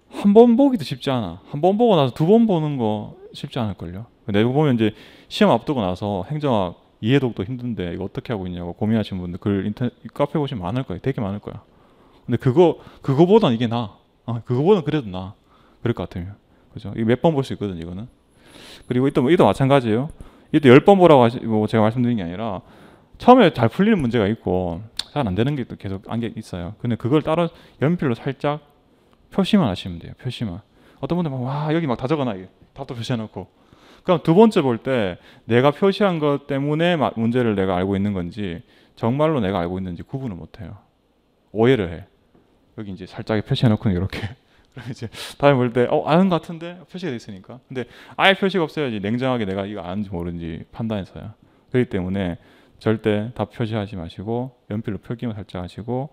A: 한 번 보기도 쉽지 않아. 한 번 보고 나서 두 번 보는 거 쉽지 않을걸요. 내가 보면 이제 시험 앞두고 나서 행정학 이해독도 힘든데 이거 어떻게 하고 있냐고 고민하시는 분들 글 인터넷 카페 보시면 많을 거예요. 되게 많을 거야. 근데 그거 그거보단 이게 나. 아, 그거보단 그래도 나. 그럴 것 같으면. 그죠? 이몇번 볼 수 있거든 이거는. 그리고 이도 이도 마찬가지예요. 이도 열 번 보라고 하시, 뭐 제가 말씀드린 게 아니라 처음에 잘 풀리는 문제가 있고 잘 안 되는 게 또 계속 안게 있어요. 근데 그걸 따로 연필로 살짝 표시만 하시면 돼요. 표시만. 어떤 분들 막와 여기 막 다 적어놔 이게 다또 표시해놓고 그럼 두 번째 볼 때 내가 표시한 것 때문에 문제를 내가 알고 있는 건지 정말로 내가 알고 있는지 구분을 못 해요. 오해를 해. 여기 이제 살짝 표시해 놓고 이렇게 그럼 이제 다음에 볼때 어 아는 것 같은데 표시가 돼 있으니까 근데 아예 표시가 없어야지 냉정하게 내가 이거 아는지 모르는지 판단해서요 그렇기 때문에 절대 다 표시하지 마시고 연필로 표기만 살짝 하시고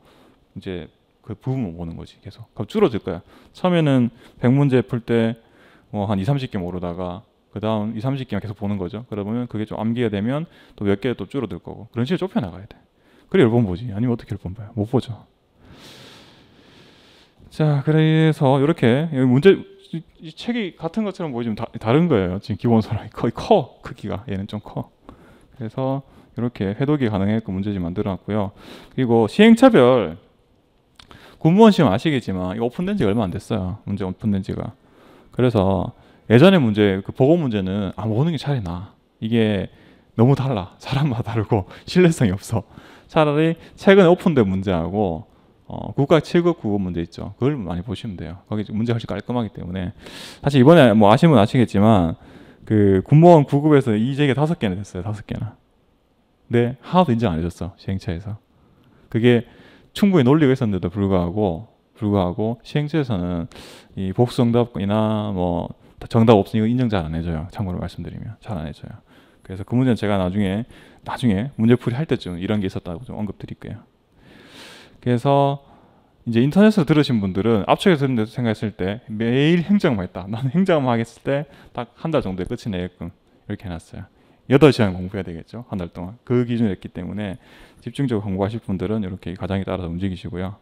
A: 이제 그 부분을 보는 거지 계속 그럼 줄어들 거야 처음에는 100문제 풀 때 뭐 한 2, 30개 모르다가 그 다음 2, 30개만 계속 보는 거죠. 그러면 그게 좀 암기가 되면 또 몇 개 또 줄어들 거고 그런 식으로 좁혀나가야 돼. 그래 열 번 보지. 아니면 어떻게 열 번 봐요? 못 보죠. 자 그래서 이렇게 문제 이 책이 같은 것처럼 보이지만 다, 른 거예요. 지금 기본서랑 거의 커 크기가 얘는 좀 커. 그래서 이렇게 회독이 가능했고 문제집 만들어놨고요. 그리고 시행차별 군무원 시험 아시겠지만 이 오픈된 지 얼마 안 됐어요. 문제 오픈된 지가. 그래서 예전에 문제, 그 보건 문제는 아 먹는 게 차라리 나. 이게 너무 달라. 사람마다 다르고 신뢰성이 없어. 차라리 최근에 오픈된 문제하고 어, 국가 7급 9급 문제 있죠. 그걸 많이 보시면 돼요. 거기 문제 훨씬 깔끔하기 때문에 사실 이번에 뭐 아시면 아시겠지만 그 군무원 9급에서 이재이 다섯 개나 됐어요. 다섯 개나. 근데 하나도 인정 안 해줬어 시행처에서. 그게 충분히 논리가 있었는데도 불구하고 불구하고 시행처에서는 이 복수응답이나 뭐 정답 없으니까 인정 잘 안 해줘요. 참고로 말씀드리면 잘 안 해줘요. 그래서 그 문제는 제가 나중에 나중에 문제풀이 할 때쯤 이런 게 있었다고 좀 언급드릴게요. 그래서 이제 인터넷으로 들으신 분들은 앞쪽에 들은 생각했을 때 매일 행정만 했다. 나는 행정만 하겠을 때 딱 한 달 정도에 끝이 내게끔 이렇게 해놨어요. 여덟 시간 공부해야 되겠죠. 한 달 동안. 그 기준을 했기 때문에 집중적으로 공부하실 분들은 이렇게 과정에 따라서 움직이시고요.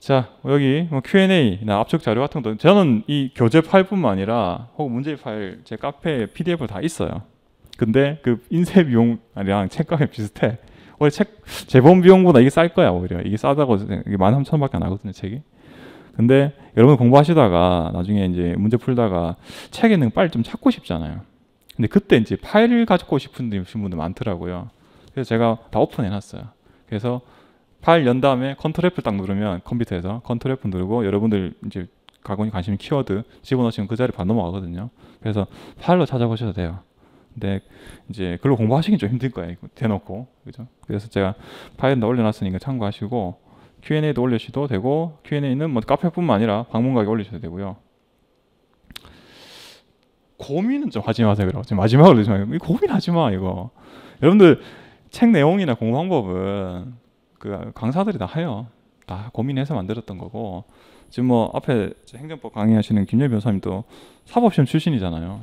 A: 자 여기 뭐 Q&A나 압축 자료 같은 것도 저는 이 교재 파일뿐만 아니라 혹은 문제 파일 제 카페 PDF 다 있어요. 근데 그 인쇄 비용이랑 책값이 비슷해. 원래 책 재본 비용보다 이게 쌀 거야 오히려 이게 싸다고 이게 만 삼천 밖에 안 하거든요 책이. 근데 여러분 공부하시다가 나중에 이제 문제 풀다가 책에 는 빨리 좀 찾고 싶잖아요. 근데 그때 이제 파일을 가지고 싶은 분들 많더라고요. 그래서 제가 다 오픈해놨어요. 그래서 파일 연 다음에 컨트롤 F 딱 누르면 컴퓨터에서 컨트롤 F 누르고 여러분들 이제 가공이 관심 키워드 집어넣으시면 그 자리 반 넘어가거든요. 그래서 파일로 찾아보셔도 돼요. 근데 이제 글로 공부하시긴 좀 힘들 거예요. 대놓고 그죠? 그래서 제가 파일도 올려놨으니까 참고하시고 Q&A도 올리셔도 되고 Q&A는 뭐 카페뿐만 아니라 방문가게 올리셔도 되고요. 고민은 좀 하지 마세요. 그럼 지 마지막으로 하지 마요. 고민하지 마 이거. 여러분들 책 내용이나 공부 방법은 그 강사들이 다 해요. 다 고민해서 만들었던 거고 지금 뭐 앞에 행정법 강의하시는 김열 변호사님도 사법시험 출신이잖아요.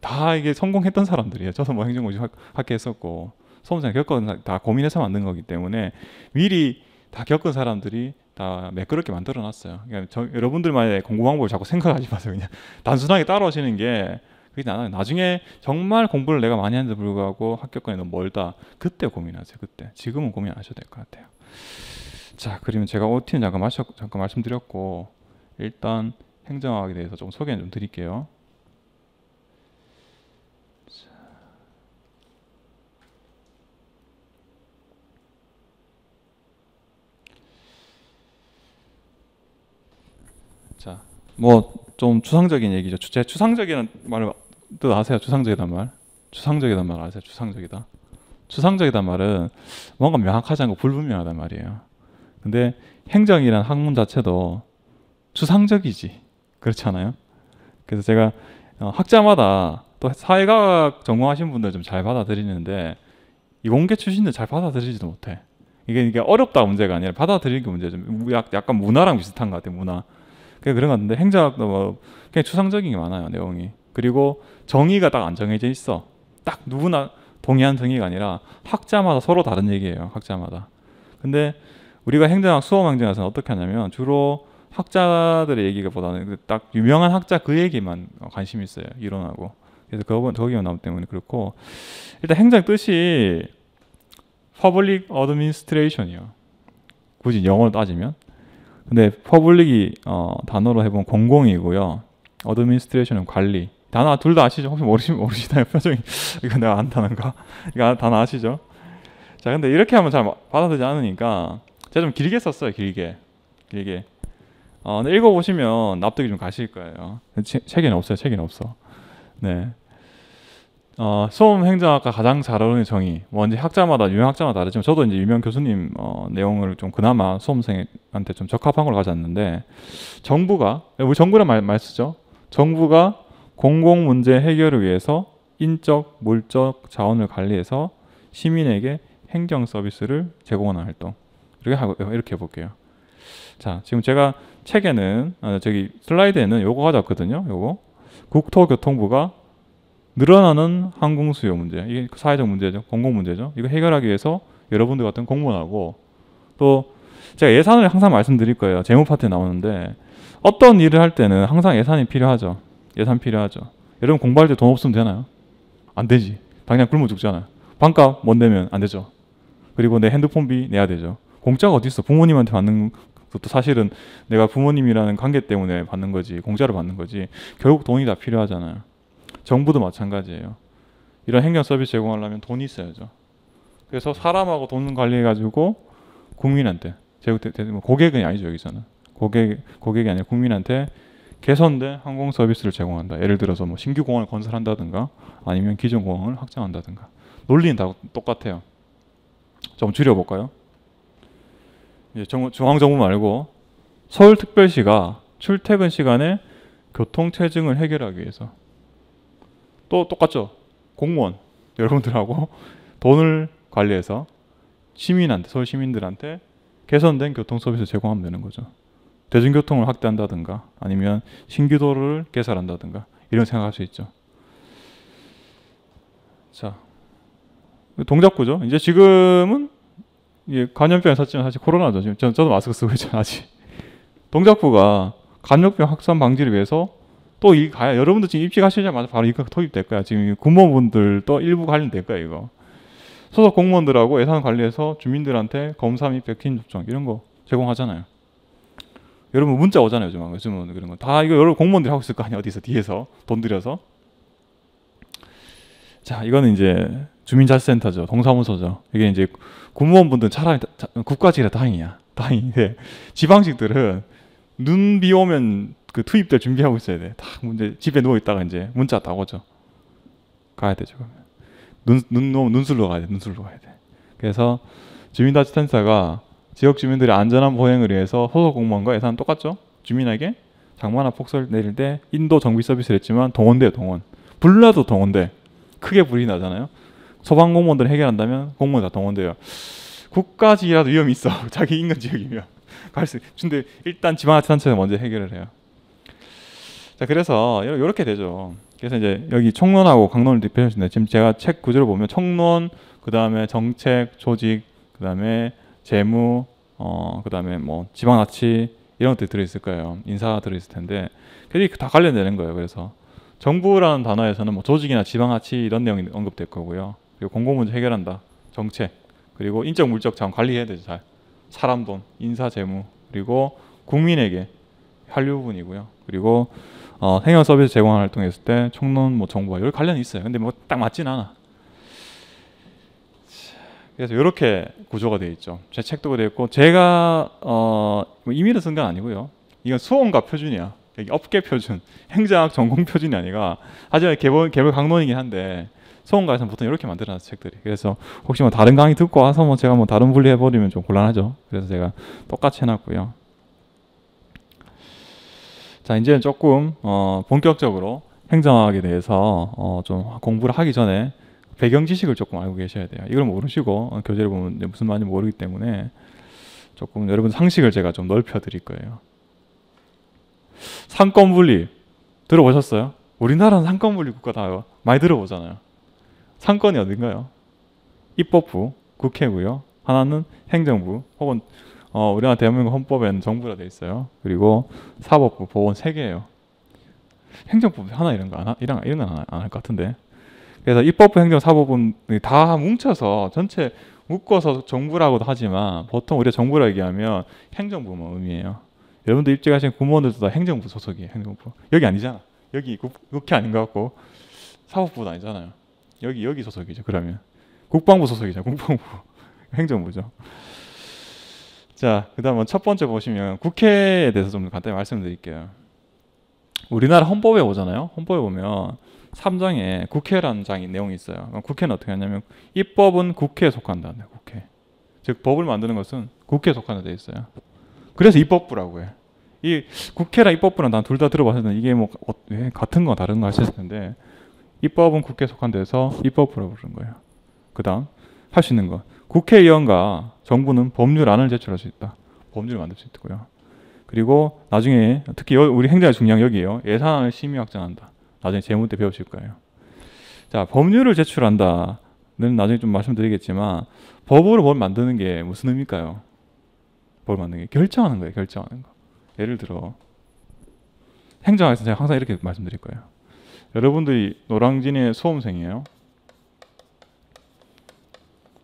A: 다 이게 성공했던 사람들이에요. 저도 뭐 행정고시 학교 했었고 소문장 겪은 다 고민해서 만든 거기 때문에 미리 다 겪은 사람들이 다 매끄럽게 만들어놨어요. 그러니까 저, 여러분들만의 공부 방법을 자꾸 생각하지 마세요. 그냥 단순하게 따라오시는 게 그게 나는 나중에 정말 공부를 내가 많이 하는데 불구하고 합격권이 너무 멀다. 그때 고민하세요. 그때. 지금은 고민 안 하셔도 될 것 같아요. 자, 그러면 제가 OT는 잠깐, 마셔, 잠깐 말씀드렸고 일단 행정학에 대해서 좀 소개 좀 드릴게요. 자, 뭐 좀 추상적인 얘기죠. 제 추상적인 말을 또 아세요? 추상적이란 말. 추상적이란 말 아세요? 추상적이다. 추상적이란 말은 뭔가 명확하지 않고 불분명하단 말이에요. 근데 행정이란 학문 자체도 추상적이지. 그렇지 않아요? 그래서 제가 어, 학자마다 또 사회과학 전공하신 분들 좀 잘 받아들이는데 이공개 출신들 잘 받아들이지도 못해. 이게 이게 어렵다 문제가 아니라 받아들이는게 문제 죠 약간 문화랑 비슷한 것 같아요. 문화. 그냥 그런 것 같은데 행정학도 뭐 그냥 추상적인 게 많아요 내용이. 그리고 정의가 딱 안 정해져 있어. 딱 누구나 동의한 정의가 아니라 학자마다 서로 다른 얘기예요. 학자마다. 근데 우리가 행정학 수험 행정학에서는 어떻게 하냐면 주로 학자들의 얘기가보다는 그 딱 유명한 학자 그 얘기만 관심 이 있어요. 이론하고. 그래서 그건 저기만 그 나오기 때문에 그렇고 일단 행정 뜻이 퍼블릭 어드민스트레이션이요. 굳이 영어로 따지면. 근데 퍼블릭이 어, 단어로 해보면 공공이고요. 어드민스트레이션은 관리. 단어 둘다 아시죠? 혹시 모르시, 모르시나요? 표정이 이거 내가 안다는가? 이거 단어 아시죠? 자 근데 이렇게 하면 잘 받아들이지 않으니까 제가 좀 길게 썼어요 길게 길게 어, 근데 읽어보시면 납득이 좀 가실 거예요 책에는 없어요 책에는 없어 네 어, 소음 행정학과 가장 잘 어울리는 정의 뭐 이제 학자마다 유명 학자마다 다르지만 저도 이제 유명 교수님 어, 내용을 좀 그나마 수험생한테 좀 적합한 걸가져는데 정부가 우리 정부란 말, 말 쓰죠 정부가 공공 문제 해결을 위해서 인적, 물적 자원을 관리해서 시민에게 행정 서비스를 제공하는 활동. 이렇게 하고 이렇게 볼게요. 자, 지금 제가 책에는 아, 저기 슬라이드에는 요거 가져왔거든요. 요거 국토교통부가 늘어나는 항공 수요 문제, 이게 사회적 문제죠, 공공 문제죠. 이거 해결하기 위해서 여러분들 같은 공무원하고 또 제가 예산을 항상 말씀드릴 거예요. 재무 파트에 나오는데 어떤 일을 할 때는 항상 예산이 필요하죠. 예산 필요하죠. 여러분 공부할 때 돈 없으면 되나요? 안 되지. 당장 굶어 죽잖아요. 반값 못 내면 안 되죠. 그리고 내 핸드폰비 내야 되죠. 공짜가 어디 있어? 부모님한테 받는 것도 사실은 내가 부모님이라는 관계 때문에 받는 거지 공짜로 받는 거지 결국 돈이 다 필요하잖아요. 정부도 마찬가지예요. 이런 행정 서비스 제공하려면 돈이 있어야죠. 그래서 사람하고 돈 관리해가지고 국민한테 제국 뭐 고객은 아니죠 여기서는 고객 고객이 아니라 국민한테 개선된 항공 서비스를 제공한다. 예를 들어서 뭐 신규 공항을 건설한다든가 아니면 기존 공항을 확장한다든가 논리는 다 똑같아요. 좀 줄여볼까요? 이제 예, 중앙정부 말고 서울특별시가 출퇴근 시간에 교통체증을 해결하기 위해서 또 똑같죠. 공무원 여러분들하고 돈을 관리해서 시민한테 서울 시민들한테 개선된 교통 서비스 제공하면 되는 거죠. 대중교통을 확대한다든가 아니면 신규도를 개설한다든가 이런 생각할 수 있죠. 자, 동작구죠. 이제 지금은 예, 감염병사지만 사실 코로나죠. 지금 저, 저도 마스크 쓰고 있잖아요. 직 동작구가 감염병 확산 방지를 위해서 또 이 가야 여러분들 지금 입직하시자마자 바로 입거 도입될 거야. 지금 군무원분들도 일부 관련될 거야 이거. 소속 공무원들하고 예산 관리해서 주민들한테 검사 및 백신 접종 이런 거 제공하잖아요. 여러분 문자 오잖아요 요즘은 요즘은 그런 거다 이거 여러 공무원들이 하고 있을 거 아니야 어디서 뒤에서 돈 들여서 자 이거는 이제 주민자치센터죠 동사무소죠 이게 이제 군무원분들 차라리 국가직이라 다행이야 다행인데 지방직들은 눈 비 오면 그 투입될 준비하고 있어야 돼딱 문제 집에 누워 있다가 이제 문자 딱 오죠 가야 되죠 눈눈 눈술로 가야 돼 눈술로 가야 돼 그래서 주민자치센터가 지역 주민들의 안전한 보행을 위해서 소속 공무원과 예산 똑같죠. 주민에게 장마나 폭설 내릴 때 인도 정비 서비스를 했지만 동원대 동원. 불나도 동원대 크게 불이 나잖아요. 소방 공무원들 해결한다면 공무원 다 동원돼요. 국가지라도 위험이 있어. 자기 인근 지역이면 갈수 근데 일단 지방자치단체는 먼저 해결을 해요. 자 그래서 이렇게 되죠. 그래서 이제 여기 청론하고 강론을 대표했는데 지금 제가 책 구조를 보면 청론 그 다음에 정책 조직 그 다음에 재무, 어, 그 다음에 뭐 지방자치 이런 것들이 들어있을 거예요. 인사 들어있을 텐데 그게 다 관련되는 거예요. 그래서 정부라는 단어에서는 뭐 조직이나 지방자치 이런 내용이 언급될 거고요. 그리고 공공문제 해결한다, 정책, 그리고 인적 물적 자원 관리해야 되죠. 잘 사람 돈, 인사 재무, 그리고 국민에게 한류 부분이고요. 그리고 어, 행여 서비스 제공 활동했을 때 총론 뭐 정보와 이기 관련이 있어요. 근데 뭐 딱 맞진 않아. 그래서 이렇게 구조가 되어 있죠. 제 책도 되어 있고 제가 어, 뭐 임의로 쓴 건 아니고요. 이건 수험과 표준이야. 그러니까 업계 표준, 행정학 전공 표준이 아니라 하지만 개별, 개별 강론이긴 한데 수험가에서는 보통 이렇게 만들어놨어 책들이. 그래서 혹시 뭐 다른 강의 듣고 와서 뭐 제가 뭐 다른 분리해버리면 좀 곤란하죠. 그래서 제가 똑같이 해놨고요. 자 이제는 조금 어, 본격적으로 행정학에 대해서 어, 좀 공부를 하기 전에 배경 지식을 조금 알고 계셔야 돼요. 이걸 모르시고 어, 교재를 보면 무슨 말인지 모르기 때문에 조금 여러분 상식을 제가 좀 넓혀 드릴 거예요. 상권 분립 들어보셨어요? 우리나라는 상권 분립 국가 다 많이 들어보잖아요. 상권이 어딘가요? 입법부, 국회고요. 하나는 행정부 혹은 어, 우리나라 대한민국 헌법에는 정부라 돼 있어요. 그리고 사법부, 법원 세 개예요. 행정법 하나 이런 거 안, 이런 이런 건안할 것 같은데 그래서 입법부 행정 사법부는 다 뭉쳐서 전체 묶어서 정부라고도 하지만 보통 우리가 정부라 고 얘기하면 행정부만 의미해요. 여러분들 입직하신 군무원들도 다 행정부 소속이에요. 행정부. 여기 아니잖아. 여기 국, 회 아닌 것 같고 사법부도 아니잖아요. 여기 여기 소속이죠. 그러면 국방부 소속이죠. 국방부 행정부죠. 자, 그다음첫 번째 보시면 국회에 대해서 좀 간단히 말씀드릴게요. 우리나라 헌법에 보잖아요. 헌법에 보면 3장에 국회라는 장이 내용이 있어요. 국회는 어떻게 하냐면 입법은 국회에 속한다. 국회. 즉 법을 만드는 것은 국회에 속한다 돼 있어요. 그래서 입법부라고 해. 이 국회랑 입법부랑 난둘 다들어봤었는 이게 뭐 어, 왜 같은 거 다른 거 하셨을 텐데 입법은 국회에 속한 데서 입법부라고 부르는 거예요. 그다음 할 수 있는 거. 국회의원과 정부는 법률안을 제출할 수 있다. 법률을 만들 수 있고요. 그리고 나중에 특히 우리 행정의 중요한 여기에요. 예산을 심의 확정한다. 나중에 재무 때 배우실 거예요. 자, 법률을 제출한다는 나중에 좀 말씀드리겠지만 법으로 뭘 만드는 게 무슨 의미일까요? 뭘 만드는 게 결정하는 거예요. 결정하는 거. 예를 들어 행정에서 제가 항상 이렇게 말씀드릴 거예요. 여러분들이 노랑진의 수험생이에요.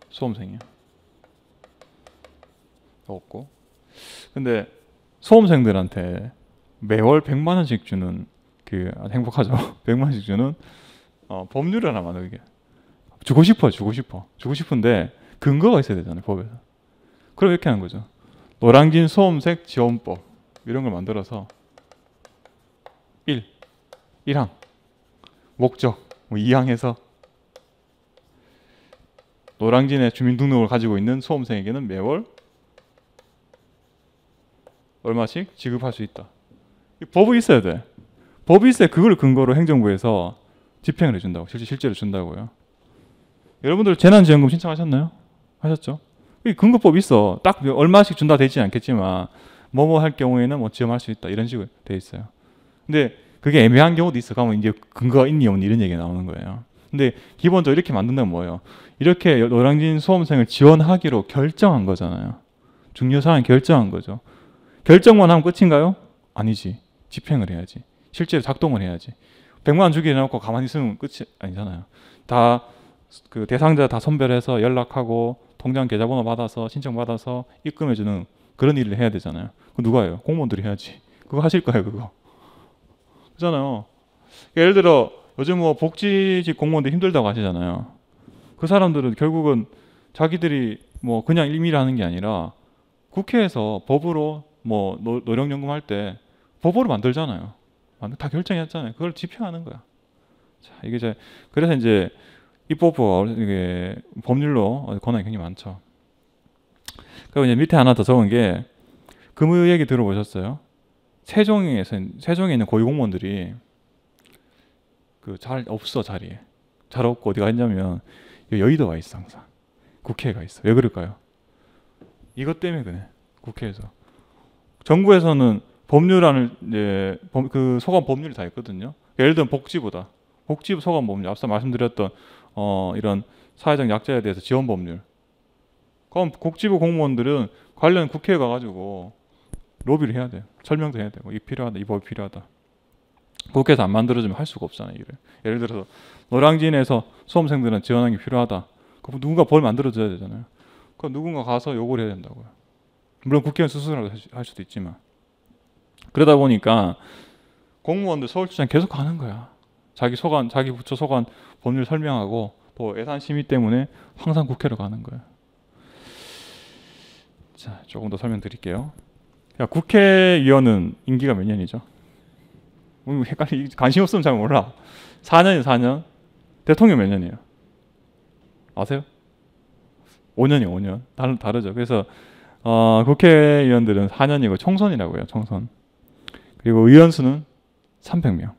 A: 수험생이요. 없고. 근데 수험생들한테 매월 100만 원씩 주는 그 행복하죠. 100만 원씩 주는 어, 법률 하나 만들어 게 주고 싶어, 주고 싶어, 주고 싶은데 근거가 있어야 되잖아요 법에서. 그럼 이렇게 하는 거죠. 노랑진 수험생 지원법 이런 걸 만들어서 1, 1항 목적 뭐 2항에서 노랑진의 주민등록을 가지고 있는 수험생에게는 매월 얼마씩 지급할 수 있다. 이 법이 있어야 돼. 법일세 그걸 근거로 행정부에서 집행을 해준다고 실제 실제로 준다고요. 여러분들 재난지원금 신청하셨나요? 하셨죠? 이 근거법 있어. 딱 얼마씩 준다 되지 않겠지만 뭐뭐 할 경우에는 뭐 지원할 수 있다 이런 식으로 돼 있어요. 근데 그게 애매한 경우도 있어. 가면 이제 근거가 있니 없니 이런 얘기가 나오는 거예요. 근데 기본적으로 이렇게 만든다면 뭐예요? 이렇게 노량진 수험생을 지원하기로 결정한 거잖아요. 중요사항 결정한 거죠. 결정만 하면 끝인가요? 아니지. 집행을 해야지. 실제로 작동을 해야지. 100만 원 주기해 놓고 가만히 있으면 끝이 아니잖아요. 다 그 대상자 다 선별해서 연락하고 통장 계좌번호 받아서 신청 받아서 입금해 주는 그런 일을 해야 되잖아요. 그 누가 해요? 공무원들이 해야지. 그거 하실거예요 그거? 그잖아요. 그러니까 예를 들어 요즘 뭐 복지직 공무원들 힘들다고 하시잖아요. 그 사람들은 결국은 자기들이 뭐 그냥 일밀 미 하는 게 아니라 국회에서 법으로 뭐 노령연금 할 때 법으로 만들잖아요. 아, 다 결정했잖아요. 그걸 집행하는 거야. 자, 이게 이제 그래서 이제 입법부가 이게 법률로 권한이 굉장히 많죠. 그리고 이제 밑에 하나 더 적은 게 금의 얘기 들어보셨어요? 세종에서 세종에 있는 고위공무원들이 그 잘 없어 자리에 잘 없고 어디가 있냐면 여의도가 있어 항상 국회가 있어 왜 그럴까요? 이것 때문에 그래 국회에서 정부에서는 법률안을 이제 예, 법, 그 소관 법률이 다 있거든요. 그러니까 예를 들면 복지보다 복지 소관 법률 앞서 말씀드렸던 어, 이런 사회적 약자에 대해서 지원 법률. 그럼 복지부 공무원들은 관련 국회에 가가지고 로비를 해야 돼요. 설명도 해야 되고 이 필요하다, 이 법이 필요하다. 국회에서 안만들어지면할 수가 없잖아요. 이을 예를 들어서 노량진에서 수험생들은 지원하는 게 필요하다. 그럼 누군가 벌 만들어줘야 되잖아요. 그럼 누군가 가서 요구를 해야 된다고요. 물론 국회의원 스스로 할 수도 있지만. 그러다 보니까 공무원들 서울시장 계속 가는 거야. 자기 소관, 자기 부처 소관 법률 설명하고 또 뭐 예산 심의 때문에 항상 국회로 가는 거야. 자, 조금 더 설명드릴게요. 야, 국회의원은 임기가 몇 년이죠? 음, 헷갈리, 관심 없으면 잘 몰라. 4년이 요 4년. 대통령 몇 년이에요? 아세요? 5년이 요 5년. 다르, 다르죠. 그래서 어, 국회의원들은 4년이고 총선이라고 해요. 총선. 그리고 의원 수는 300명.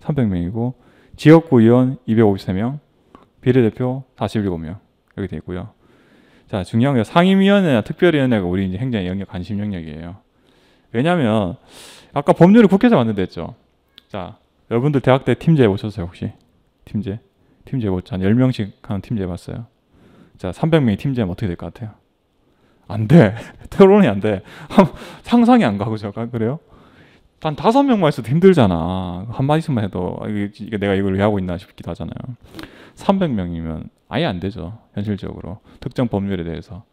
A: 300명이고 지역구 의원 253명, 비례대표 47명 이 여기 돼 있고요. 자 중요한 게 상임위원회나 특별위원회가 우리 이제 행정 영역 관심 영역이에요. 왜냐하면 아까 법률을 국회에서 만든댔죠. 자 여러분들 대학 때 팀제 보셨어요 혹시? 팀제? 팀제 보죠. 한 10명씩 하는 팀제 봤어요. 자 300명이 팀제면 어떻게 될 것 같아요? 안 돼. 토론이 안 돼. 상상이 안 가고 저가 그래요? 단 다섯 명만 있어도 힘들잖아. 한마디씩만 해도 아, 이게 내가 이걸 왜 하고 있나 싶기도 하잖아요. 300명이면 아예 안 되죠. 현실적으로. 특정 법률에 대해서.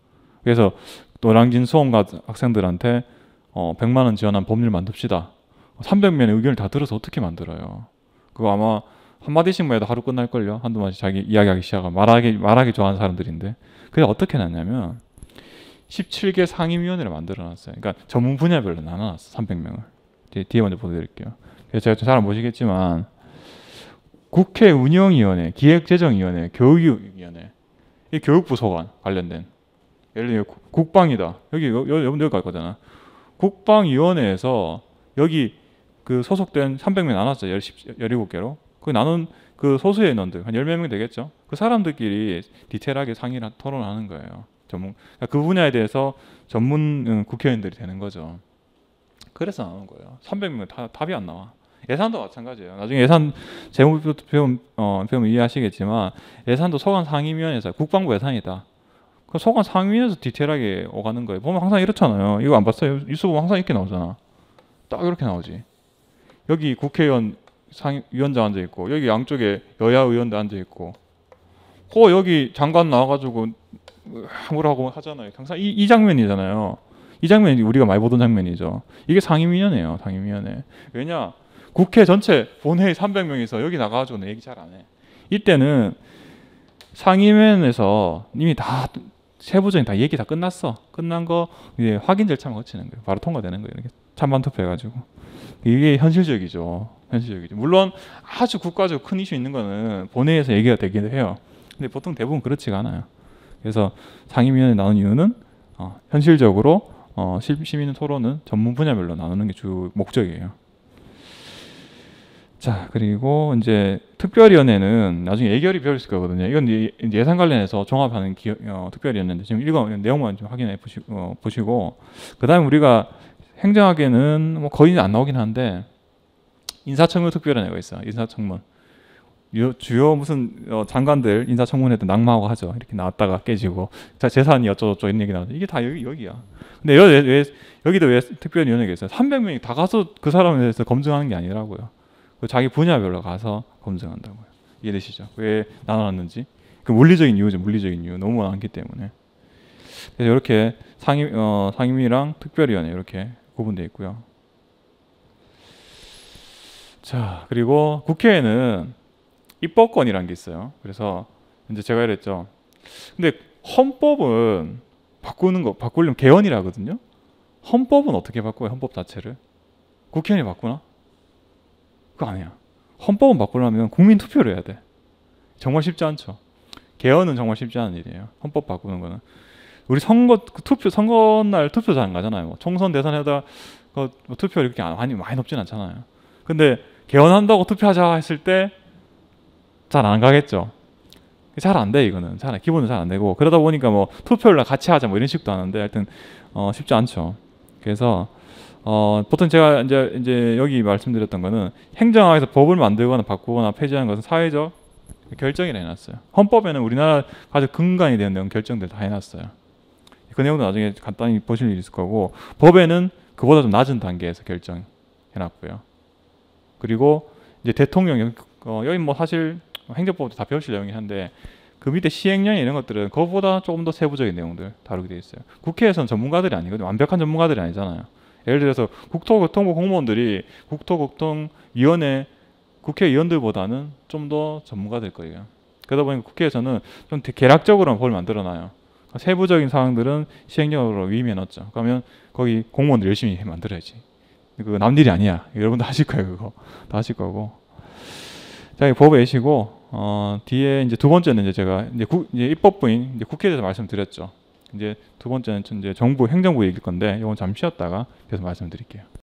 A: 그래서 노량진 수원가 학생들한테 어, 100만 원 지원한 법률 만듭시다. 300명의 의견을 다 들어서 어떻게 만들어요. 그거 아마 한마디씩만 해도 하루 끝날걸요. 한두 마디 자기 이야기하기 시작하고 말하기, 말하기 좋아하는 사람들인데. 그게 어떻게 났냐면 17개 상임위원회를 만들어놨어요. 그러니까 전문 분야별로 나눠놨어, 300명을. 예, 뒤에 먼저 보여드릴게요. 그래서 제가 잘안 보시겠지만 국회 운영위원회, 기획재정위원회, 교육위원회 이 교육부 소관 관련된 예를 들면 국방이다 여기 여러분들 갈 거잖아 국방위원회에서 여기 그 소속된 300명 나눴죠 1 17개로 그 나눈 그 소수의 인원들 한 10명 되겠죠 그 사람들끼리 디테일하게 상의를 토론하는 거예요 전문 그러니까 그 분야에 대해서 전문 음, 국회의원들이 되는 거죠 그래서 나오는 거예요. 300명 다 답이 안 나와. 예산도 마찬가지예요. 나중에 예산 재무표 배움 어, 배움 이해하시겠지만 예산도 소관 상임위원회에서 국방부 예산이다. 그 소관 상임위원회에서 디테일하게 오가는 거예요. 보면 항상 이렇잖아요. 이거 안 봤어요? 뉴스 보면 항상 이렇게 나오잖아. 딱 이렇게 나오지. 여기 국회의원 상 위원장 앉아 있고 여기 양쪽에 여야 의원도 앉아 있고 고 여기 장관 나와가지고 뭐라고 하잖아요. 항상 이, 이 장면이잖아요. 이 장면이 우리가 많이 보던 장면이죠. 이게 상임위원회예요. 상임위원회. 왜냐? 국회 전체 본회의 300명에서 여기 나가가지고 내 얘기 잘 안 해. 이때는 상임위원회에서 이미 다 세부적인 다 얘기 다 끝났어. 끝난 거 이제 확인 절차만 거치는 거예요. 바로 통과되는 거예요. 이렇게 찬반 투표해가지고 이게 현실적이죠. 현실적이죠. 물론 아주 국가적 큰 이슈 있는 거는 본회의에서 얘기가 되기도 해요. 근데 보통 대부분 그렇지가 않아요. 그래서 상임위원회 나온 이유는 어, 현실적으로 어, 시민 토론은 전문 분야별로 나누는 게 주 목적이에요. 자 그리고 이제 특별위원회는 나중에 예결이 비있을 거거든요. 이건 예, 예산 관련해서 종합하는 기어, 어, 특별위원회인데 지금 읽어 내용만 좀 확인해 보시, 어, 보시고 그다음에 우리가 행정학에는 뭐 거의 안 나오긴 한데 인사청문 특별위원회가 있어. 인사청문 주요 무슨 어, 장관들 인사청문회 때 낙마하고 하죠. 이렇게 나왔다가 깨지고 자 재산이 어쩌고저쩌고 이런 얘기 나오죠. 이게 다 여기 여기야. 근데 여기 왜, 여기도 왜 특별위원회가 있어요? 300명이 다 가서 그 사람에 대해서 검증하는 게 아니라고요. 그 자기 분야별로 가서 검증한다고요. 이해되시죠? 왜 나눠놨는지 그 물리적인 이유죠. 물리적인 이유 너무 많기 때문에 그래서 이렇게 상임 어, 상임위랑 특별위원회 이렇게 구분돼 있고요. 자 그리고 국회에는 입법권이란게 있어요. 그래서 이제 제가 이랬죠. 근데 헌법은 바꾸는 거 바꾸려면 개헌이라거든요. 헌법은 어떻게 바꿔요? 헌법 자체를 국회의원이 바꾸나? 그거 아니야. 헌법은 바꾸려면 국민 투표를 해야 돼. 정말 쉽지 않죠. 개헌은 정말 쉽지 않은 일이에요. 헌법 바꾸는 거는 우리 선거 그 투표 선거 날 투표장 가잖아요. 뭐 총선 대선에다 그 뭐 투표 이렇게 많이 많이 높진 않잖아요. 근데 개헌한다고 투표하자 했을 때 잘안 가겠죠. 잘 안 돼 이거는 잘 기본은 잘 안 되고 그러다 보니까 뭐 투표를 같이 하자 뭐 이런 식도 하는데 하여튼 어, 쉽지 않죠. 그래서 어, 보통 제가 이제 이제 여기 말씀드렸던 거는 행정학에서 법을 만들거나 바꾸거나 폐지하는 것은 사회적 결정이 해놨어요. 헌법에는 우리나라 가장 근간이 되는 내용 결정들 다 해놨어요. 그 내용도 나중에 간단히 보실 일 있을 거고 법에는 그보다 좀 낮은 단계에서 결정해놨고요. 그리고 이제 대통령 어, 여기 뭐 사실 어, 행정법도 다 배우실 내용이긴 한데 그 밑에 시행령 이런 것들은 그거보다 조금 더 세부적인 내용들 다루게 돼 있어요. 국회에서는 전문가들이 아니거든요. 완벽한 전문가들이 아니잖아요. 예를 들어서 국토교통부 공무원들이 국토교통위원회 국회의원들보다는 좀 더 전문가될 거예요. 그러다 보니까 국회에서는 좀 계략적으로 법을 만들어놔요. 세부적인 사항들은 시행령으로 위임해놨죠. 그러면 거기 공무원들 열심히 만들어야지. 그 남일이 아니야. 여러분도 하실 거예요, 그거. 다 하실 거고. 자, 법배이시고 어, 뒤에 이제 두 번째는 이제 제가 이제, 국, 이제 입법부인 이제 국회에 대해서 말씀드렸죠. 이제 두 번째는 이제 정부 행정부 얘기일 건데 이건 잠시 쉬었다가 계속 말씀드릴게요.